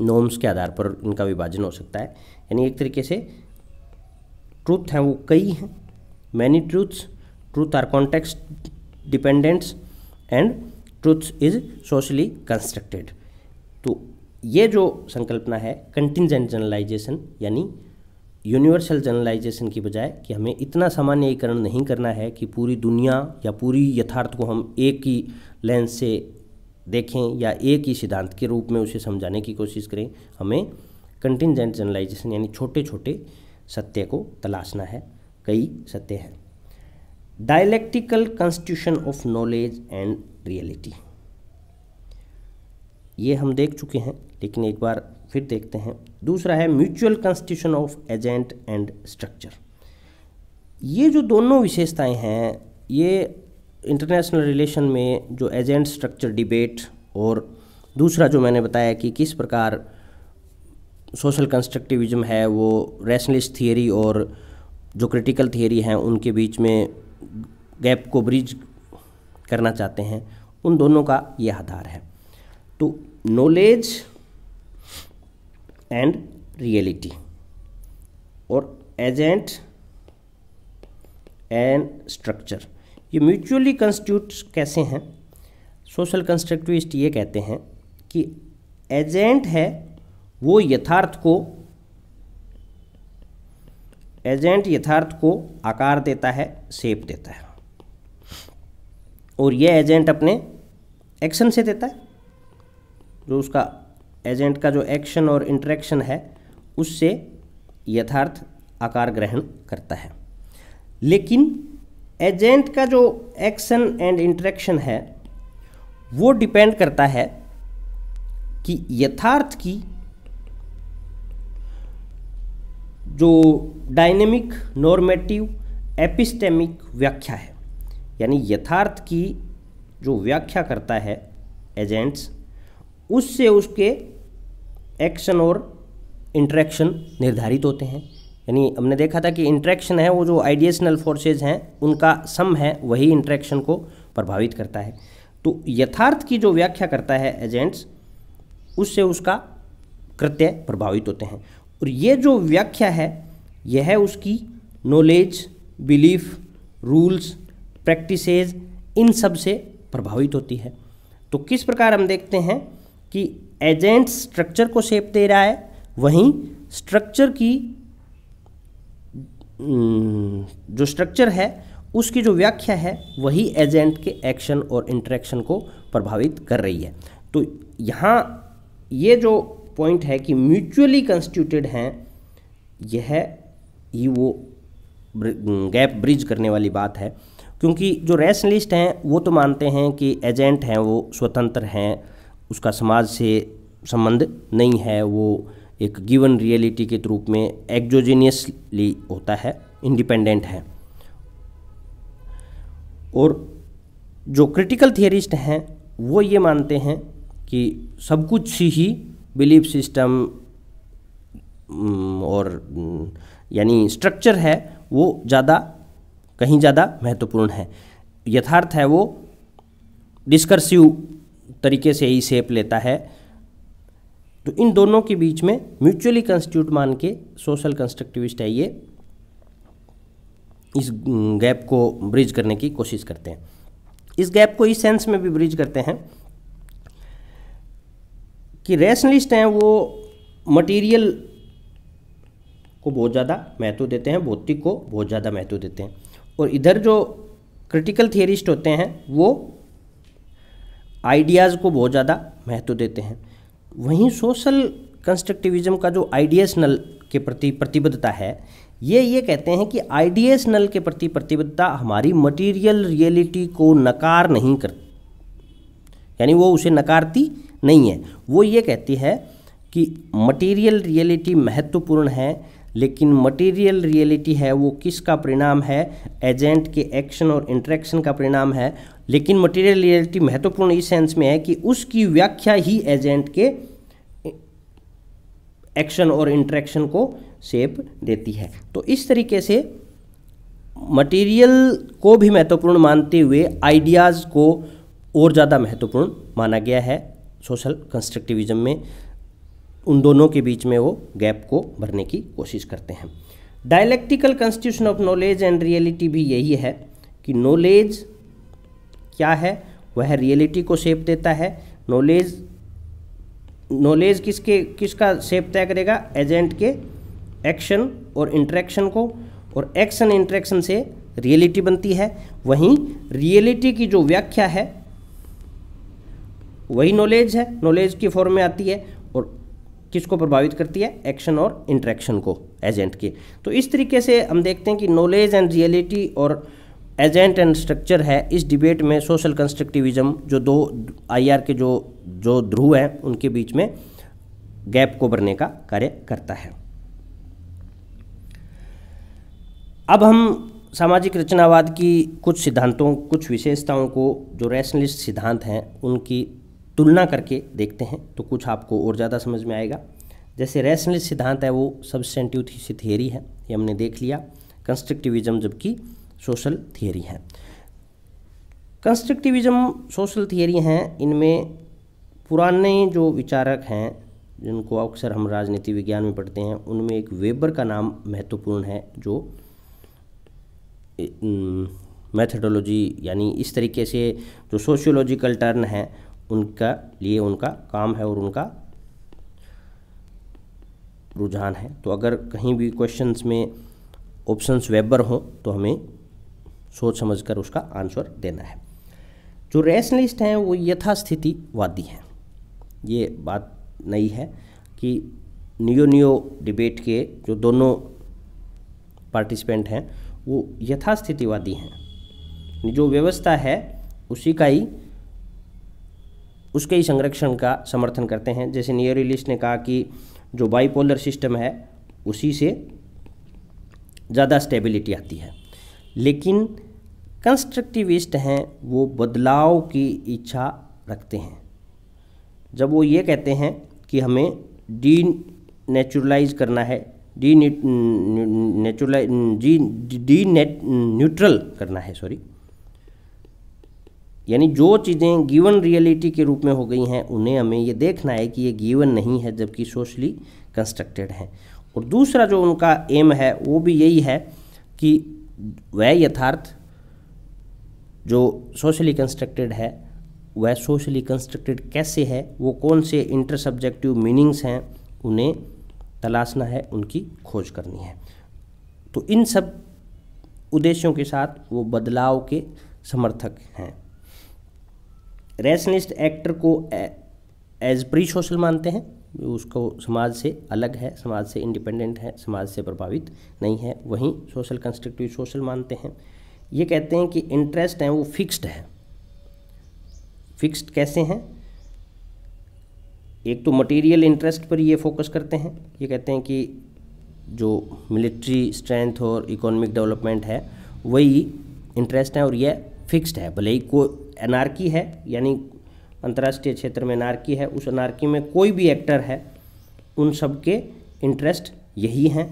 नॉर्म्स के आधार पर इनका विभाजन हो सकता है यानी एक तरीके से ट्रूथ हैं वो कई हैं many truths truth are context dependents and truths is socially constructed तो ये जो संकल्पना है कंटिजेंट जनरलाइजेशन यानी यूनिवर्सल जनरलाइजेशन की बजाय कि हमें इतना सामान्यकरण नहीं करना है कि पूरी दुनिया या पूरी यथार्थ को हम एक ही लेंस से देखें या एक ही सिद्धांत के रूप में उसे समझाने की कोशिश करें हमें कंटिजेंट जनरलाइजेशन यानी छोटे छोटे सत्य को तलाशना है कई सत्य हैं dialectical constitution of knowledge and reality ये हम देख चुके हैं लेकिन एक बार फिर देखते हैं दूसरा है mutual constitution of agent and structure ये जो दोनों विशेषताएं हैं ये इंटरनेशनल रिलेशन में जो एजेंट स्ट्रक्चर डिबेट और दूसरा जो मैंने बताया कि किस प्रकार सोशल कंस्ट्रक्टिविज्म है वो रैशनलिस्ट थियोरी और जो क्रिटिकल थियोरी हैं उनके बीच में गैप को ब्रिज करना चाहते हैं उन दोनों का ये आधार है तो नॉलेज एंड रियलिटी और एजेंट एंड स्ट्रक्चर ये म्यूचुअली कंस्टिट्यूट कैसे हैं सोशल कंस्ट्रक्टिविस्ट ये कहते हैं कि एजेंट है वो यथार्थ को एजेंट यथार्थ को आकार देता है शेप देता है और ये एजेंट अपने एक्शन से देता है जो उसका एजेंट का जो एक्शन और इंट्रैक्शन है उससे यथार्थ आकार ग्रहण करता है लेकिन एजेंट का जो एक्शन एंड इंट्रैक्शन है वो डिपेंड करता है कि यथार्थ की जो डायनेमिक नॉर्मेटिव एपिस्टेमिक व्याख्या है यानी यथार्थ की जो व्याख्या करता है एजेंट्स उससे उसके एक्शन और इंट्रैक्शन निर्धारित होते हैं यानी हमने देखा था कि इंट्रैक्शन है वो जो आइडिएशनल फोर्सेज हैं उनका सम है वही इंट्रैक्शन को प्रभावित करता है तो यथार्थ की जो व्याख्या करता है एजेंट्स उससे उसका कृत्य प्रभावित होते हैं और ये जो व्याख्या है यह है उसकी नॉलेज बिलीफ रूल्स प्रैक्टिसेज इन सब से प्रभावित होती है तो किस प्रकार हम देखते हैं कि एजेंट स्ट्रक्चर को शेप दे रहा है वहीं स्ट्रक्चर की हम्म, जो स्ट्रक्चर है उसकी जो व्याख्या है वही एजेंट के एक्शन और इंटरेक्शन को प्रभावित कर रही है तो यहाँ ये जो पॉइंट है कि म्यूचुअली कंस्टिट्यूटेड हैं यह ही वो गैप ब्रिज हम्म, करने वाली बात है क्योंकि जो रैशनलिस्ट हैं वो तो मानते हैं कि एजेंट हैं वो स्वतंत्र हैं उसका समाज से संबंध नहीं है वो एक गिवन रियलिटी के रूप में एक्जोजीनियसली होता है इंडिपेंडेंट है और जो क्रिटिकल थियरिस्ट हैं वो ये मानते हैं कि सब कुछ ही बिलीफ सिस्टम और यानी स्ट्रक्चर है वो ज़्यादा कहीं ज़्यादा महत्वपूर्ण है यथार्थ है वो डिस्कर्सिव तरीके से ही सेप लेता है तो इन दोनों के बीच में म्यूचुअली कंस्टिट्यूट मान के सोशल कंस्ट्रक्टिविस्ट है ये इस गैप को ब्रिज करने की कोशिश करते हैं इस गैप को इस सेंस में भी ब्रिज करते हैं कि रैशनलिस्ट हैं वो मटेरियल को बहुत ज़्यादा महत्व देते हैं भौतिक को बहुत ज़्यादा महत्व देते हैं और इधर जो क्रिटिकल थियरिस्ट होते हैं वो आइडियाज़ को बहुत ज़्यादा महत्व देते हैं वहीं सोशल कंस्ट्रक्टिविज्म का जो आइडियासनल के प्रति प्रतिबद्धता है ये ये कहते हैं कि आइडियासनल के प्रति प्रतिबद्धता हमारी मटेरियल रियलिटी को नकार नहीं करती यानी वो उसे नकारती नहीं है वो ये कहती है कि मटेरियल रियलिटी महत्वपूर्ण है लेकिन मटेरियल रियलिटी है वो किसका परिणाम है एजेंट के एक्शन और इंट्रैक्शन का परिणाम है लेकिन मटेरियल रियलिटी महत्वपूर्ण इस सेंस में है कि उसकी व्याख्या ही एजेंट के एक्शन और इंट्रैक्शन को शेप देती है तो इस तरीके से मटेरियल को भी महत्वपूर्ण मानते हुए आइडियाज़ को और ज़्यादा महत्वपूर्ण माना गया है सोशल कंस्ट्रक्टिविज्म में उन दोनों के बीच में वो गैप को भरने की कोशिश करते हैं dialectical constitution of knowledge and reality भी यही है कि नॉलेज क्या है वह रियलिटी को शेप देता है नॉलेज नॉलेज किसके किसका शेप तय करेगा एजेंट के एक्शन और इंट्रैक्शन को और एक्शन इंट्रैक्शन से रियलिटी बनती है वहीं रियलिटी की जो व्याख्या है वही नॉलेज है नॉलेज की फॉर्म में आती है और किसको प्रभावित करती है एक्शन और इंट्रैक्शन को एजेंट के तो इस तरीके से हम देखते हैं कि नॉलेज एंड रियलिटी और एजेंट एंड स्ट्रक्चर है इस डिबेट में सोशल कंस्ट्रक्टिविज्म जो दो आईआर के जो जो ध्रुव हैं उनके बीच में गैप को भरने का कार्य करता है अब हम सामाजिक रचनावाद की कुछ सिद्धांतों कुछ विशेषताओं को जो रैशनलिस्ट सिद्धांत हैं उनकी तुलना करके देखते हैं तो कुछ आपको और ज़्यादा समझ में आएगा जैसे रैशनलिस्ट सिद्धांत है वो सब्सटेंटिव थी थेरी है ये हमने देख लिया कंस्ट्रक्टिविज्म जबकि सोशल थियरी हैं कंस्ट्रक्टिविज्म सोशल थियरी हैं इनमें पुराने जो विचारक हैं जिनको अक्सर हम राजनीति विज्ञान में पढ़ते हैं उनमें एक वेबर का नाम महत्वपूर्ण है जो मैथडोलॉजी यानी इस तरीके से जो सोशियोलॉजिकल टर्न है उनका लिए उनका काम है और उनका रुझान है तो अगर कहीं भी क्वेश्चंस में ऑप्शंस वेबर हों तो हमें सोच समझकर उसका आंसर देना है जो रैशनलिस्ट हैं वो यथास्थितिवादी हैं ये बात नहीं है कि नियो नियो डिबेट के जो दोनों पार्टिसिपेंट हैं वो यथास्थितिवादी हैं जो व्यवस्था है उसी का ही उसके ही संरक्षण का समर्थन करते हैं जैसे नियरलिस्ट ने कहा कि जो बाइपोलर सिस्टम है उसी से ज़्यादा स्टेबिलिटी आती है लेकिन कंस्ट्रक्टिविस्ट हैं वो बदलाव की इच्छा रखते हैं जब वो ये कहते हैं कि हमें डी नेचुरलाइज करना है डी नेचुरलाइज जी डी नेट न्यूट्रल करना है सॉरी यानी जो चीज़ें गिवन रियलिटी के रूप में हो गई हैं उन्हें हमें ये देखना है कि ये गिवन नहीं है जबकि सोशली कंस्ट्रक्टेड हैं और दूसरा जो उनका एम है वो भी यही है कि वह यथार्थ जो सोशली कंस्ट्रक्टेड है वह सोशली कंस्ट्रक्टेड कैसे है वो कौन से इंटर सब्जेक्टिव मीनिंग्स हैं उन्हें तलाशना है उनकी खोज करनी है तो इन सब उद्देश्यों के साथ वो बदलाव के समर्थक हैं रैशनिस्ट एक्टर को एज प्री सोशल मानते हैं उसको समाज से अलग है समाज से इंडिपेंडेंट है समाज से प्रभावित नहीं है वहीं सोशल कंस्ट्रक्टिव सोशल मानते हैं ये कहते हैं कि इंटरेस्ट हैं वो फिक्स्ड है फिक्स्ड कैसे हैं एक तो मटेरियल इंटरेस्ट पर ये फोकस करते हैं ये कहते हैं कि जो मिलिट्री स्ट्रेंथ और इकोनॉमिक डेवलपमेंट है वही इंटरेस्ट है और यह फिक्स्ड है भले ही को एनआरकी है यानी अंतर्राष्ट्रीय क्षेत्र में नारकी है उस नारकी में कोई भी एक्टर है उन सब के इंटरेस्ट यही हैं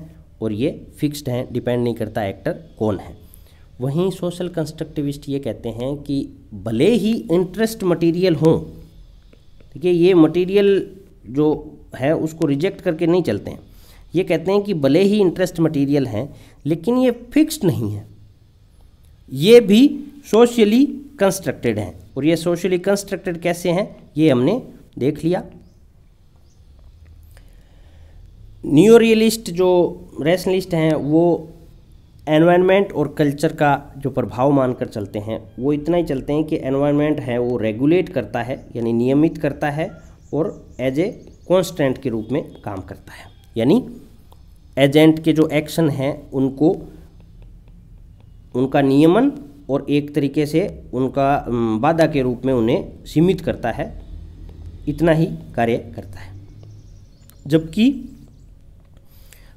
और ये फिक्स्ड हैं डिपेंड नहीं करता एक्टर कौन है वहीं सोशल कंस्ट्रक्टिविस्ट ये कहते हैं कि भले ही इंटरेस्ट मटेरियल हो देखिए ये मटेरियल जो है उसको रिजेक्ट करके नहीं चलते हैं ये कहते हैं कि भले ही इंटरेस्ट मटेरियल हैं लेकिन ये फिक्स्ड नहीं है ये भी सोशली कंस्ट्रक्टेड हैं और ये सोशली कंस्ट्रक्टेड कैसे हैं ये हमने देख लिया न्यू रियलिस्ट जो रैशनलिस्ट हैं वो एनवायरनमेंट और कल्चर का जो प्रभाव मानकर चलते हैं वो इतना ही चलते हैं कि एनवायरनमेंट है वो रेगुलेट करता है यानी नियमित करता है और एज ए कॉन्स्टेंट के रूप में काम करता है यानी एजेंट के जो एक्शन हैं उनको उनका नियमन और एक तरीके से उनका बाधा के रूप में उन्हें सीमित करता है इतना ही कार्य करता है जबकि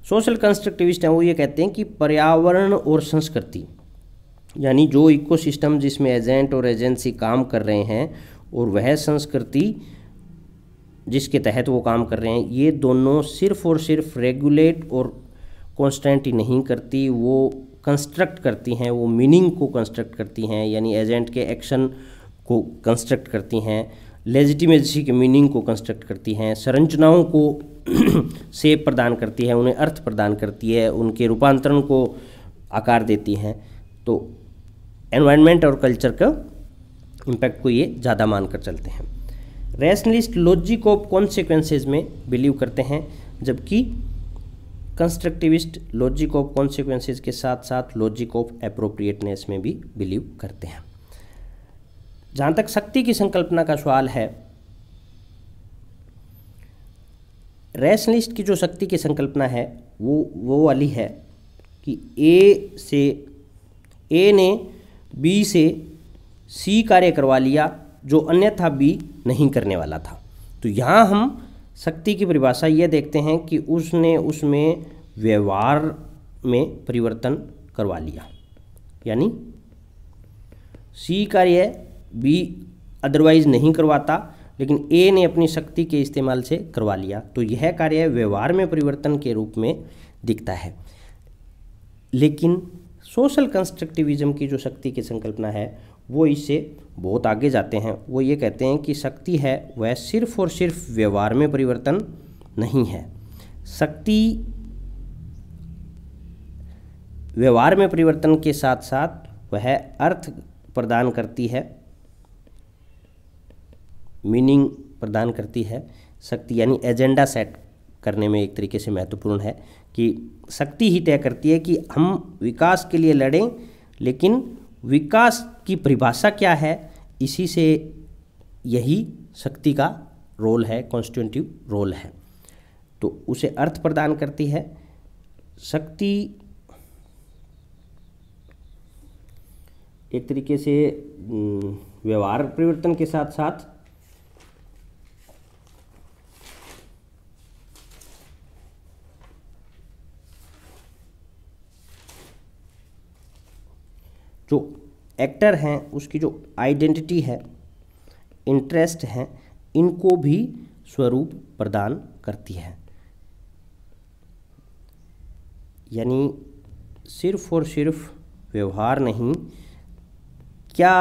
सोशल कंस्ट्रक्टिविस्ट हैं वो ये कहते हैं कि पर्यावरण और संस्कृति यानी जो इकोसिस्टम जिसमें एजेंट और एजेंसी काम कर रहे हैं और वह संस्कृति जिसके तहत वो काम कर रहे हैं ये दोनों सिर्फ और सिर्फ रेगुलेट और कॉन्स्टेंट ही नहीं करती वो कंस्ट्रक्ट करती हैं वो मीनिंग को कंस्ट्रक्ट करती हैं यानी एजेंट के एक्शन को कंस्ट्रक्ट करती हैं लेजिटिमेसी के मीनिंग को कंस्ट्रक्ट करती हैं संरचनाओं को सेप प्रदान करती है उन्हें अर्थ प्रदान करती है उनके रूपांतरण को आकार देती हैं तो एनवायरनमेंट और कल्चर का इम्पैक्ट को ये ज़्यादा मानकर चलते हैं रैशनलिस्ट लॉजिक ऑफ कॉन्सिक्वेंसेज में बिलीव करते हैं जबकि कंस्ट्रक्टिविस्ट लॉजिक ऑफ कॉन्सिक्वेंसेज के साथ साथ लॉजिक ऑफ अप्रोप्रिएटनेस में भी बिलीव करते हैं जहाँ तक शक्ति की संकल्पना का सवाल है रैशनलिस्ट की जो शक्ति की संकल्पना है वो वो वाली है कि ए से ए ने बी से सी कार्य करवा लिया जो अन्यथा बी नहीं करने वाला था तो यहाँ हम शक्ति की परिभाषा ये देखते हैं कि उसने उसमें व्यवहार में परिवर्तन करवा लिया यानी सी कार्य बी अदरवाइज नहीं करवाता लेकिन ए ने अपनी शक्ति के इस्तेमाल से करवा लिया तो यह कार्य व्यवहार में परिवर्तन के रूप में दिखता है लेकिन सोशल कंस्ट्रक्टिविज्म की जो शक्ति की संकल्पना है वो इससे बहुत आगे जाते हैं वो ये कहते हैं कि शक्ति है वह सिर्फ और सिर्फ व्यवहार में परिवर्तन नहीं है शक्ति व्यवहार में परिवर्तन के साथ साथ वह अर्थ प्रदान करती है मीनिंग प्रदान करती है शक्ति यानी एजेंडा सेट करने में एक तरीके से महत्वपूर्ण है कि शक्ति ही तय करती है कि हम विकास के लिए लड़ें लेकिन विकास की परिभाषा क्या है इसी से यही शक्ति का रोल है कॉन्स्टिट्यूटिव रोल है तो उसे अर्थ प्रदान करती है शक्ति एक तरीके से व्यवहार परिवर्तन के साथ साथ जो एक्टर हैं उसकी जो आइडेंटिटी है इंटरेस्ट हैं इनको भी स्वरूप प्रदान करती है यानी सिर्फ और सिर्फ व्यवहार नहीं क्या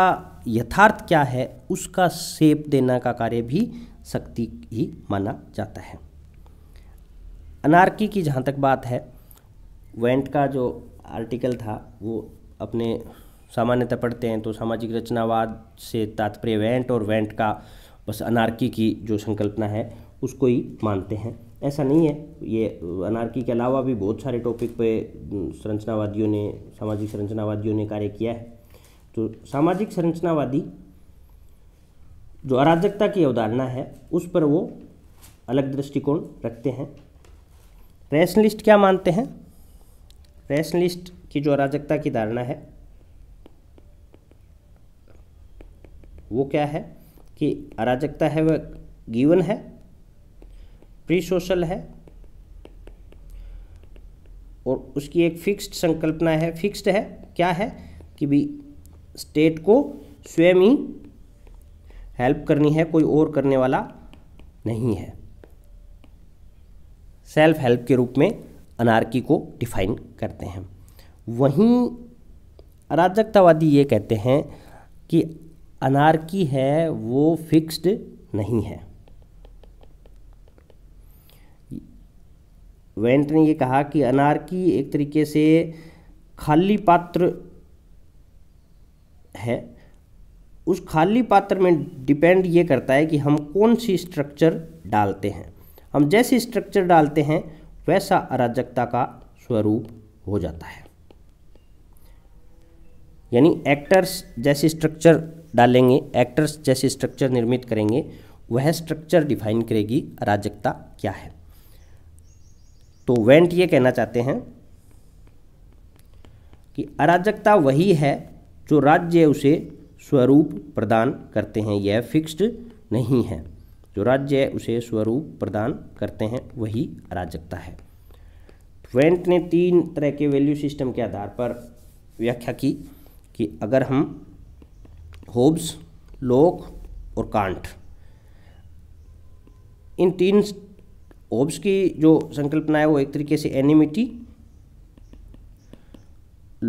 यथार्थ क्या है उसका सेप देना का कार्य भी शक्ति ही माना जाता है अनार्की की जहाँ तक बात है वेंट का जो आर्टिकल था वो अपने सामान्यतः पढ़ते हैं तो सामाजिक रचनावाद से तात्पर्य वेंट और वेंट का बस अनार्की की जो संकल्पना है उसको ही मानते हैं ऐसा नहीं है ये अनार्की के अलावा भी बहुत सारे टॉपिक पे संरचनावादियों ने सामाजिक संरचनावादियों ने कार्य किया है तो सामाजिक संरचनावादी जो अराजकता की अवधारणा है उस पर वो अलग दृष्टिकोण रखते हैं रैशनलिस्ट क्या मानते हैं रैशनलिस्ट की जो अराजकता की धारणा है वो क्या है कि अराजकता है वह गिवन है प्री सोशल है और उसकी एक फिक्स्ड संकल्पना है फिक्स्ड है क्या है कि भी स्टेट को स्वयं ही हेल्प करनी है कोई और करने वाला नहीं है सेल्फ हेल्प के रूप में अनार्की को डिफाइन करते हैं वहीं अराजकतावादी ये कहते हैं कि अनारकी है वो फिक्स्ड नहीं है वेंट ने ये कहा कि अनारकी एक तरीके से खाली पात्र है उस खाली पात्र में डिपेंड ये करता है कि हम कौन सी स्ट्रक्चर डालते हैं हम जैसी स्ट्रक्चर डालते हैं वैसा अराजकता का स्वरूप हो जाता है यानी एक्टर्स जैसी स्ट्रक्चर डालेंगे एक्टर्स जैसे स्ट्रक्चर निर्मित करेंगे वह स्ट्रक्चर डिफाइन करेगी अराजकता क्या है तो वेंट ये कहना चाहते हैं कि अराजकता वही है जो राज्य उसे स्वरूप प्रदान करते हैं यह फिक्स्ड नहीं है जो राज्य उसे स्वरूप प्रदान करते हैं वही अराजकता है वेंट ने तीन तरह के वैल्यू सिस्टम के आधार पर व्याख्या की कि अगर हम होब्स लोक और कांट इन तीन होब्स की जो संकल्पना है वो एक तरीके से एनिमिटी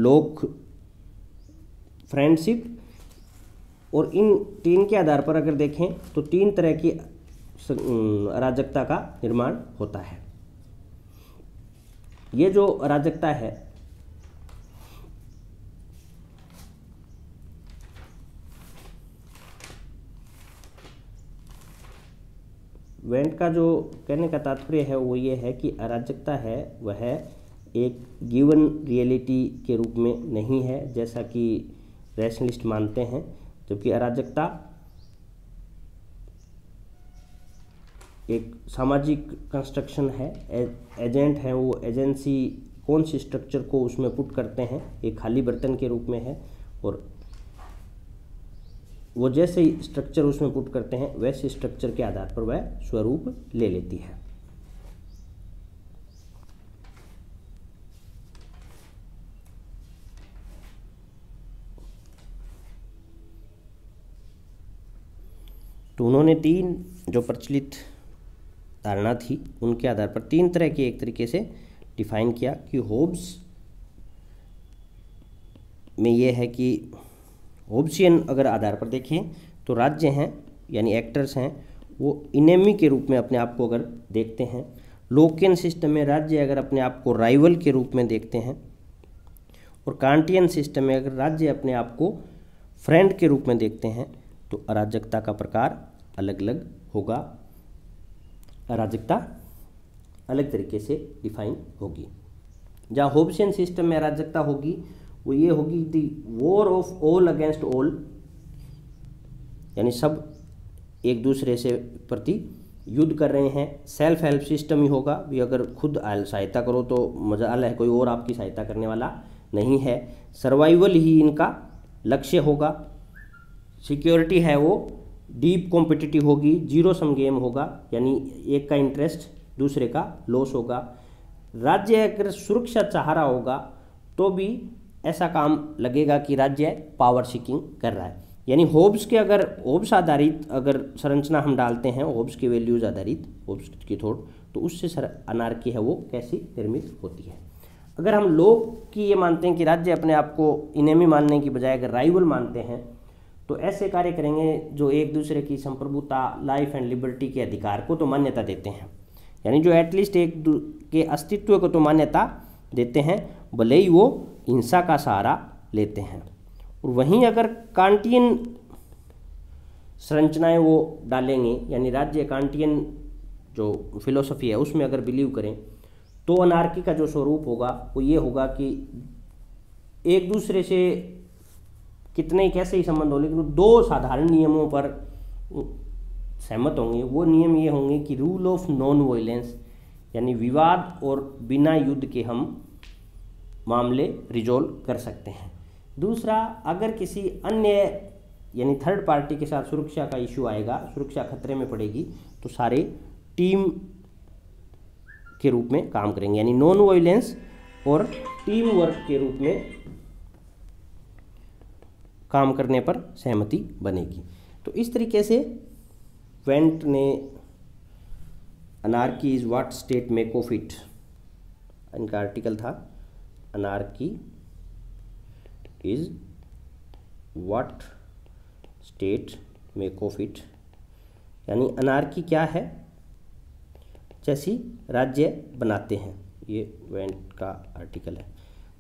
लोक फ्रेंडशिप और इन तीन के आधार पर अगर देखें तो तीन तरह की अराजकता का निर्माण होता है ये जो अराजकता है वेंट का जो कहने का तात्पर्य है वो ये है कि अराजकता है वह एक गिवन रियलिटी के रूप में नहीं है जैसा कि रैशनलिस्ट मानते हैं जबकि अराजकता एक सामाजिक कंस्ट्रक्शन है एजेंट है वो एजेंसी कौन सी स्ट्रक्चर को उसमें पुट करते हैं एक खाली बर्तन के रूप में है और वो जैसे स्ट्रक्चर उसमें पुट करते हैं वैसे स्ट्रक्चर के आधार पर वह स्वरूप ले लेती है तो उन्होंने तीन जो प्रचलित धारणा थी उनके आधार पर तीन तरह के एक तरीके से डिफाइन किया कि होब्स में यह है कि होब्सियन अगर आधार पर देखें तो राज्य हैं यानी एक्टर्स हैं वो इनेमी के रूप में अपने आप को अगर देखते हैं लोकियन सिस्टम में राज्य अगर अपने आप को राइवल के रूप में देखते हैं और कांटियन सिस्टम में अगर राज्य अपने आप को फ्रेंड के रूप में देखते हैं तो अराजकता का प्रकार अलग अलग होगा अराजकता अलग तरीके से डिफाइन होगी जहाँ होब्सियन सिस्टम में अराजकता होगी वो ये होगी the war of all against all यानी सब एक दूसरे से प्रति युद्ध कर रहे हैं सेल्फ हेल्प सिस्टम ही होगा भी अगर खुद सहायता करो तो मज़ा है कोई और आपकी सहायता करने वाला नहीं है सर्वाइवल ही इनका लक्ष्य होगा सिक्योरिटी है वो डीप कॉम्पिटिटिव होगी जीरो सम गेम होगा यानी एक का इंटरेस्ट दूसरे का लॉस होगा राज्य अगर सुरक्षा चाह रहा होगा तो भी ऐसा काम लगेगा कि राज्य पावर सीकिंग कर रहा है यानी होब्स के अगर होब्स आधारित अगर संरचना हम डालते हैं होब्स की वैल्यूज आधारित होब्स की थोट तो उससे सर अनारकी है वो कैसी निर्मित होती है अगर हम लोग की ये मानते हैं कि राज्य अपने आप को इनेमी मानने की बजाय अगर राइवल मानते हैं तो ऐसे कार्य करेंगे जो एक दूसरे की संप्रभुता लाइफ एंड लिबर्टी के अधिकार को तो मान्यता देते हैं यानी जो एटलीस्ट एक के अस्तित्व को तो मान्यता देते हैं भले ही वो इंसा का सहारा लेते हैं और वहीं अगर कांटियन संरचनाएँ वो डालेंगे यानी राज्य कांटियन जो फिलोसफी है उसमें अगर बिलीव करें तो अनार्की का जो स्वरूप होगा वो ये होगा कि एक दूसरे से कितने कैसे ही संबंध हो लेकिन दो साधारण नियमों पर सहमत होंगे वो नियम ये होंगे कि रूल ऑफ नॉन वायलेंस यानी विवाद और बिना युद्ध के हम मामले रिजोल्व कर सकते हैं दूसरा अगर किसी अन्य यानी थर्ड पार्टी के साथ सुरक्षा का इशू आएगा सुरक्षा खतरे में पड़ेगी तो सारे टीम के रूप में काम करेंगे यानी नॉन वायलेंस और टीम वर्क के रूप में काम करने पर सहमति बनेगी तो इस तरीके से वेंट ने anarchy is what state make of it इनका आर्टिकल था anarchy is what state make of it यानी अनारकी क्या है जैसी राज्य बनाते हैं ये वेंट का आर्टिकल है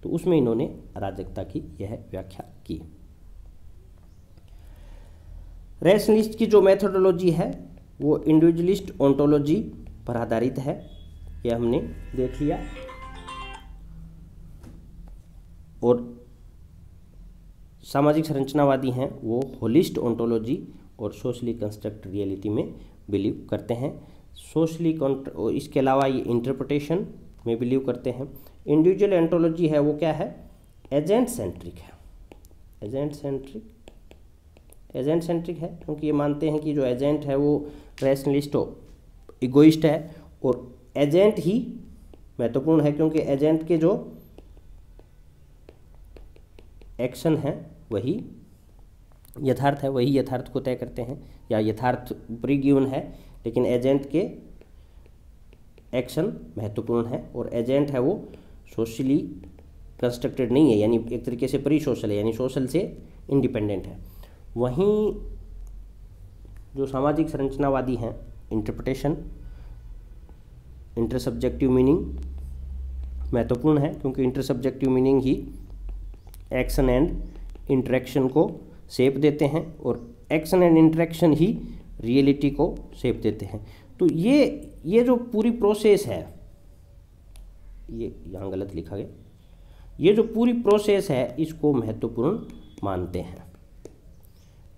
तो उसमें इन्होंने अराजकता की यह व्याख्या की रैशनलिस्ट की जो मेथोडोलॉजी है वो इंडिविजुअलिस्ट ओंटोलॉजी पर आधारित है यह हमने देख लिया और सामाजिक संरचनावादी हैं वो होलिस्ट ओंटोलॉजी और सोशली कंस्ट्रक्ट रियलिटी में बिलीव करते हैं सोशली इसके अलावा ये इंटरप्रटेशन में बिलीव करते हैं इंडिविजुअल एंटोलॉजी है वो क्या है एजेंट सेंट्रिक है एजेंट सेंट्रिक एजेंट सेंट्रिक है क्योंकि ये मानते हैं कि जो एजेंट है वो रैशनलिस्ट इगोइस्ट है और एजेंट ही महत्वपूर्ण है क्योंकि एजेंट के जो एक्शन है वही यथार्थ है वही यथार्थ को तय करते हैं या यथार्थ प्रिग्यून है लेकिन एजेंट के एक्शन महत्वपूर्ण है और एजेंट है वो सोशली कंस्ट्रक्टेड नहीं है यानी एक तरीके से प्री सोशल है यानी सोशल से इंडिपेंडेंट है वहीं जो सामाजिक संरचनावादी हैं इंटरप्रटेशन इंटरसब्जेक्टिव मीनिंग महत्वपूर्ण है क्योंकि इंटरसब्जेक्टिव मीनिंग ही एक्शन एंड इंट्रैक्शन को सेप देते हैं और एक्शन एंड इंट्रैक्शन ही रियलिटी को सेप देते हैं तो ये ये जो पूरी प्रोसेस है ये यहाँ गलत लिखा गया ये जो पूरी प्रोसेस है इसको महत्वपूर्ण मानते हैं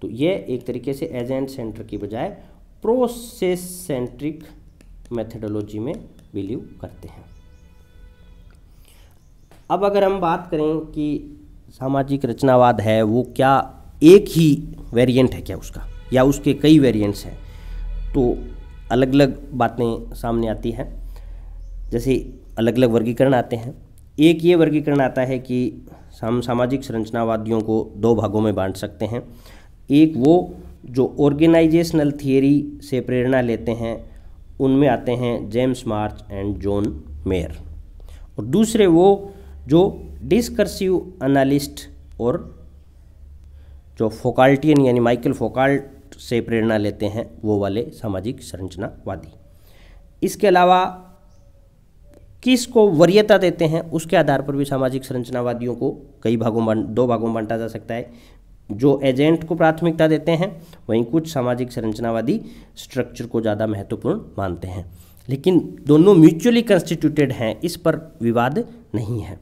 तो ये एक तरीके से एजेंट सेंटर की बजाय प्रोसेस सेंट्रिक मेथडोलॉजी में बिलीव करते हैं अब अगर हम बात करें कि सामाजिक रचनावाद है वो क्या एक ही वेरिएंट है क्या उसका या उसके कई वेरिएंट्स हैं तो अलग अलग बातें सामने आती हैं जैसे अलग अलग वर्गीकरण आते हैं एक ये वर्गीकरण आता है कि हम सामाजिक संरचनावादियों को दो भागों में बांट सकते हैं एक वो जो ऑर्गेनाइजेशनल थियरी से प्रेरणा लेते हैं उनमें आते हैं James March and John Meyer और दूसरे वो जो डिस्कर्सिव एनालिस्ट और जो फोकाल्टियन यानी माइकल फोकाल्ट से प्रेरणा लेते हैं वो वाले सामाजिक संरचनावादी इसके अलावा किस को वरीयता देते हैं उसके आधार पर भी सामाजिक संरचनावादियों को कई भागों में दो भागों में बांटा जा सकता है जो एजेंट को प्राथमिकता देते हैं वहीं कुछ सामाजिक संरचनावादी स्ट्रक्चर को ज़्यादा महत्वपूर्ण मानते हैं लेकिन दोनों म्यूचुअली कंस्टिट्यूटेड हैं इस पर विवाद नहीं है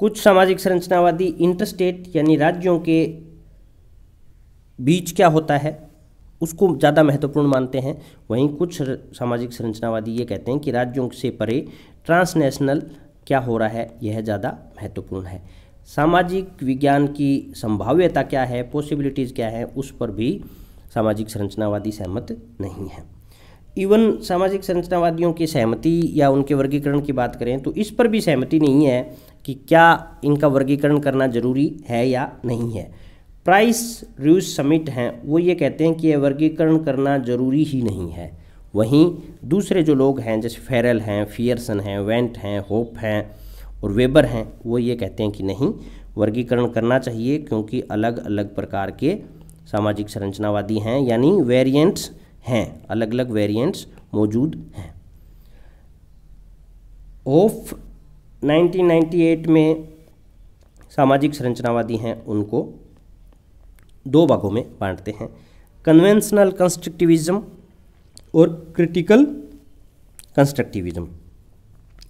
कुछ सामाजिक संरचनावादी इंटरस्टेट यानी राज्यों के बीच क्या होता है उसको ज़्यादा महत्वपूर्ण मानते हैं वहीं कुछ सामाजिक संरचनावादी ये कहते हैं कि राज्यों से परे ट्रांसनेशनल क्या हो रहा है यह ज़्यादा महत्वपूर्ण है सामाजिक विज्ञान की संभाव्यता क्या है पॉसिबिलिटीज़ क्या है उस पर भी सामाजिक संरचनावादी सहमत नहीं है इवन सामाजिक संरचनावादियों की सहमति या उनके वर्गीकरण की बात करें तो इस पर भी सहमति नहीं है कि क्या इनका वर्गीकरण करना ज़रूरी है या नहीं है प्राइस रिव्यू समिट हैं वो ये कहते हैं कि यह वर्गीकरण करना ज़रूरी ही नहीं है वहीं दूसरे जो लोग हैं जैसे फेरल हैं फियरसन हैं वेंट हैं होप हैं और वेबर हैं वो ये कहते हैं कि नहीं वर्गीकरण करना चाहिए क्योंकि अलग अलग प्रकार के सामाजिक संरचनावादी हैं यानी वेरिएंट्स हैं अलग अलग वेरिएंट्स मौजूद हैं होफ 1998 में सामाजिक संरचनावादी हैं उनको दो भागों में बांटते हैं कन्वेंशनल कंस्ट्रक्टिविज्म और क्रिटिकल कंस्ट्रक्टिविज्म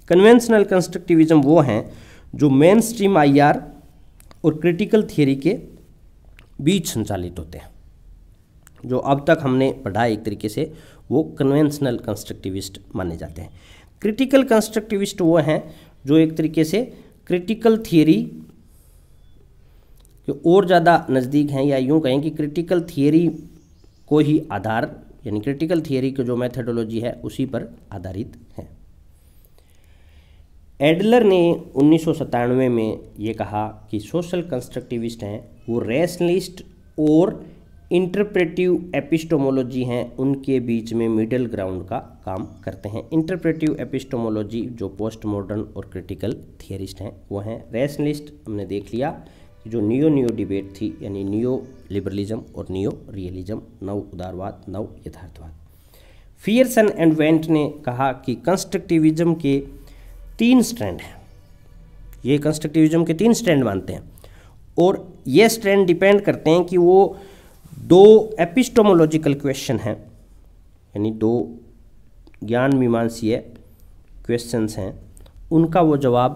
कन्वेंशनल कंस्ट्रक्टिविज्म वो हैं जो मेन स्ट्रीम आर और क्रिटिकल थियरी के बीच संचालित होते हैं जो अब तक हमने पढ़ा एक तरीके से वो कन्वेंशनल कंस्ट्रक्टिविस्ट माने जाते हैं क्रिटिकल कंस्ट्रक्टिविस्ट वो हैं जो एक तरीके से क्रिटिकल थियरी के और ज़्यादा नज़दीक हैं या यूँ कहें कि क्रिटिकल थियरी को ही आधार यानी क्रिटिकल थियरी की जो मैथडोलॉजी है उसी पर आधारित है एडलर ने उन्नीस में ये कहा कि सोशल कंस्ट्रक्टिविस्ट हैं वो रैशनलिस्ट और इंटरप्रेटिव एपिस्टोमोलॉजी हैं उनके बीच में मिडल ग्राउंड का काम करते हैं इंटरप्रेटिव एपिस्टोमोलॉजी जो पोस्ट मॉडर्न और क्रिटिकल थियरिस्ट हैं वो हैं रैशनलिस्ट हमने देख लिया जो नियो नियो डिबेट थी यानी नियो लिबरलिज्म और नियो रियलिज्म नव उदारवाद नव यथार्थवाद फियरसन एंड वेंट ने कहा कि कंस्ट्रक्टिविज्म के तीन स्ट्रैंड हैं ये कंस्ट्रक्टिविज्म के तीन स्ट्रैंड मानते हैं और ये स्ट्रैंड डिपेंड करते हैं कि वो दो एपिस्टोमोलॉजिकल क्वेश्चन हैं यानी दो ज्ञान मीमांसीय क्वेश्चंस हैं उनका वो जवाब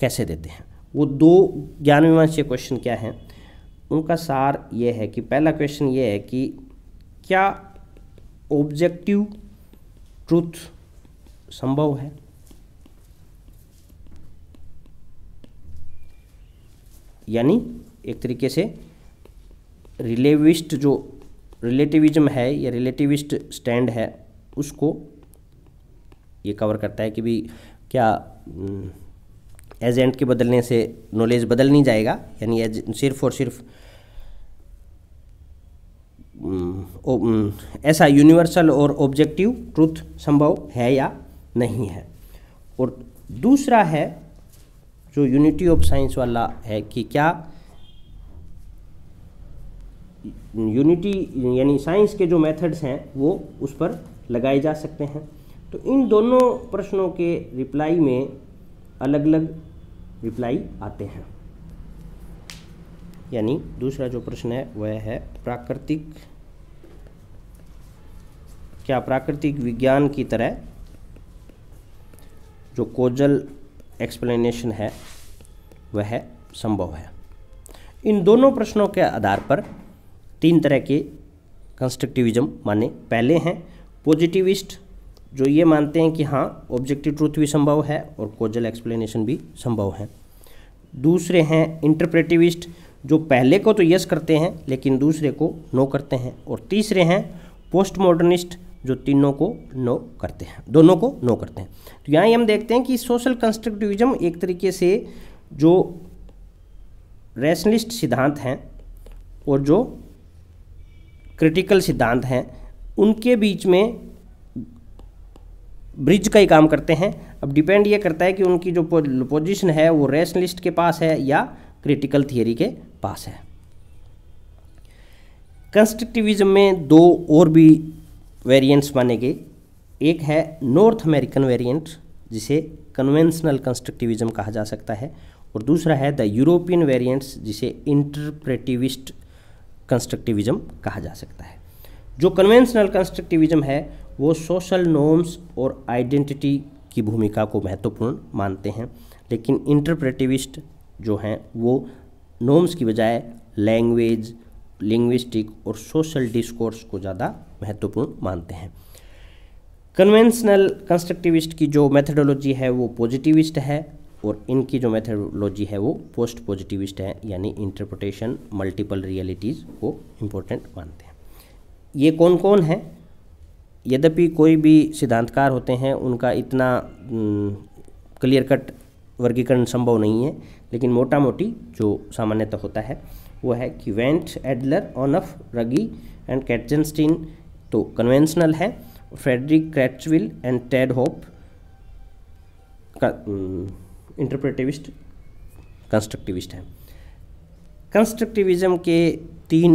कैसे देते हैं वो दो ज्ञान मीमांसीय क्वेश्चन क्या हैं उनका सार ये है कि पहला क्वेश्चन ये है कि क्या ऑब्जेक्टिव ट्रूथ संभव है यानी एक तरीके से रिलेविस्ट जो रिलेटिविज्म है या रिलेटिविस्ट स्टैंड है उसको ये कवर करता है कि भी क्या एजेंट हम्म, के बदलने से नॉलेज बदल नहीं जाएगा यानी सिर्फ और सिर्फ हम्म, हम्म, ऐसा यूनिवर्सल और ऑब्जेक्टिव ट्रूथ संभव है या नहीं है और दूसरा है जो यूनिटी ऑफ साइंस वाला है कि क्या यूनिटी यानी साइंस के जो मेथड्स हैं वो उस पर लगाए जा सकते हैं तो इन दोनों प्रश्नों के रिप्लाई में अलग अलग रिप्लाई आते हैं यानी दूसरा जो प्रश्न है वह है प्राकृतिक क्या प्राकृतिक विज्ञान की तरह जो कोजल एक्सप्लेनेशन है वह संभव है इन दोनों प्रश्नों के आधार पर तीन तरह के कंस्ट्रक्टिविज्म माने पहले हैं पॉजिटिविस्ट जो ये मानते हैं कि हाँ ऑब्जेक्टिव ट्रूथ भी संभव है और कोजल एक्सप्लेनेशन भी संभव है दूसरे हैं इंटरप्रेटिविस्ट जो पहले को तो यस करते हैं लेकिन दूसरे को नो करते हैं और तीसरे हैं पोस्ट मॉडर्निस्ट जो तीनों को नो करते हैं दोनों को नो करते हैं तो यहाँ हम देखते हैं कि सोशल कंस्ट्रक्टिविज्म एक तरीके से जो रैशनलिस्ट सिद्धांत हैं और जो क्रिटिकल सिद्धांत हैं उनके बीच में ब्रिज का ही काम करते हैं अब डिपेंड ये करता है कि उनकी जो पोजिशन है वो रेशनलिस्ट के पास है या क्रिटिकल थियोरी के पास है कंस्ट्रक्टिविज्म में दो और भी वेरिएंट्स माने गए एक है नॉर्थ अमेरिकन वेरिएंट जिसे कन्वेंशनल कंस्ट्रक्टिविज्म कहा जा सकता है और दूसरा है द यूरोपियन वेरिएंट्स जिसे इंटरप्रेटिविस्ट कंस्ट्रक्टिविज्म कहा जा सकता है जो कन्वेंशनल कंस्ट्रक्टिविज्म है वो सोशल नॉर्म्स और आइडेंटिटी की भूमिका को महत्वपूर्ण मानते हैं लेकिन इंटरप्रेटिविस्ट जो हैं वो नॉर्म्स की बजाय लैंग्वेज लिंग्विस्टिक और सोशल डिस्कोर्स को ज़्यादा महत्वपूर्ण मानते हैं कन्वेंशनल कंस्ट्रक्टिविस्ट की जो मेथडोलॉजी है वो पॉजिटिविस्ट है और इनकी जो मेथडोलॉजी है वो पोस्ट पॉजिटिविस्ट है यानी इंटरप्रटेशन मल्टीपल रियलिटीज़ को इम्पोर्टेंट मानते हैं ये कौन कौन है यद्यपि कोई भी सिद्धांतकार होते हैं उनका इतना क्लियर कट वर्गीकरण संभव नहीं है लेकिन मोटा मोटी जो सामान्यतः होता है वो है कि Wendt Adler Onuf Ruggie and Katzenstein तो कन्वेंशनल है Friedrich Kratochwil and Ted Hopf का इंटरप्रेटिविस्ट कंस्ट्रक्टिविस्ट हैं कंस्ट्रक्टिविज़म के तीन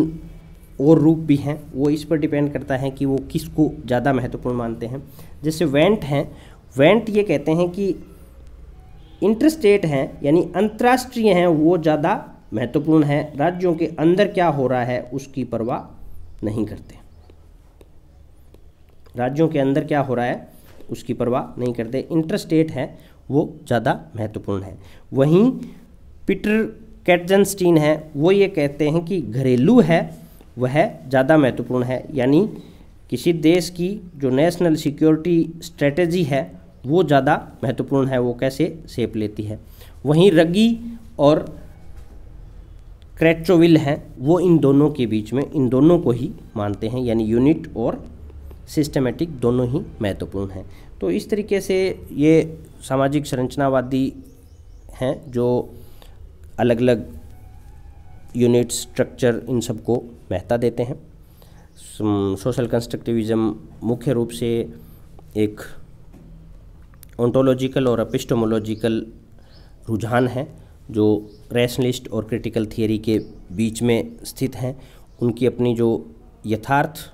और रूप भी हैं वो इस पर डिपेंड करता है कि वो किसको ज़्यादा महत्वपूर्ण मानते हैं जैसे वेंट हैं वेंट ये कहते हैं कि इंटरस्टेट हैं यानी अंतर्राष्ट्रीय हैं वो ज़्यादा महत्वपूर्ण है राज्यों के अंदर क्या हो रहा है उसकी परवाह नहीं करते राज्यों के अंदर क्या हो रहा है उसकी परवाह नहीं करते इंटरस्टेट हैं वो ज़्यादा महत्वपूर्ण है वहीं पीटर कैटजनस्टीन है वो ये कहते हैं कि घरेलू है वह ज़्यादा महत्वपूर्ण है यानी किसी देश की जो नेशनल सिक्योरिटी स्ट्रेटजी है वो ज़्यादा महत्वपूर्ण है वो कैसे सेप लेती है वहीं रगी और क्रैचोविल हैं वो इन दोनों के बीच में इन दोनों को ही मानते हैं यानी यूनिट और सिस्टमेटिक दोनों ही महत्वपूर्ण हैं तो इस तरीके से ये सामाजिक संरचनावादी हैं जो अलग अलग यूनिट स्ट्रक्चर इन सब को महत्ता देते हैं सोशल कंस्ट्रक्टिविज़म मुख्य रूप से एक ओंटोलॉजिकल और अपिस्टोमोलॉजिकल रुझान है जो रैशनलिस्ट और क्रिटिकल थियरी के बीच में स्थित हैं उनकी अपनी जो यथार्थ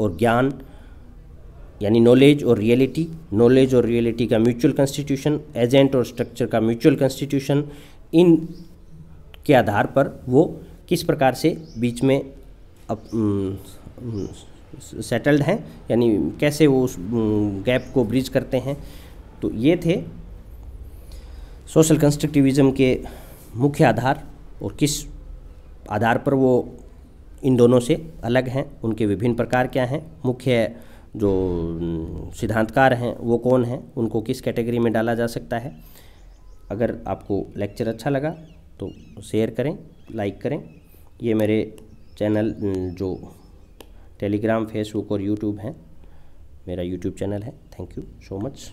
और ज्ञान यानी नॉलेज और रियलिटी नॉलेज और रियलिटी का म्यूचुअल कंस्टिट्यूशन एजेंट और स्ट्रक्चर का म्यूचुअल कंस्टिट्यूशन इन के आधार पर वो किस प्रकार से बीच में अप, सेटल्ड हैं यानी कैसे वो उस गैप को ब्रिज करते हैं तो ये थे सोशल कंस्ट्रक्टिविज़म के मुख्य आधार और किस आधार पर वो इन दोनों से अलग हैं उनके विभिन्न प्रकार क्या हैं मुख्य जो सिद्धांतकार हैं वो कौन हैं उनको किस कैटेगरी में डाला जा सकता है अगर आपको लेक्चर अच्छा लगा तो शेयर करें लाइक करें ये मेरे चैनल जो टेलीग्राम फेसबुक और यूट्यूब हैं मेरा यूट्यूब चैनल है थैंक यू सो मच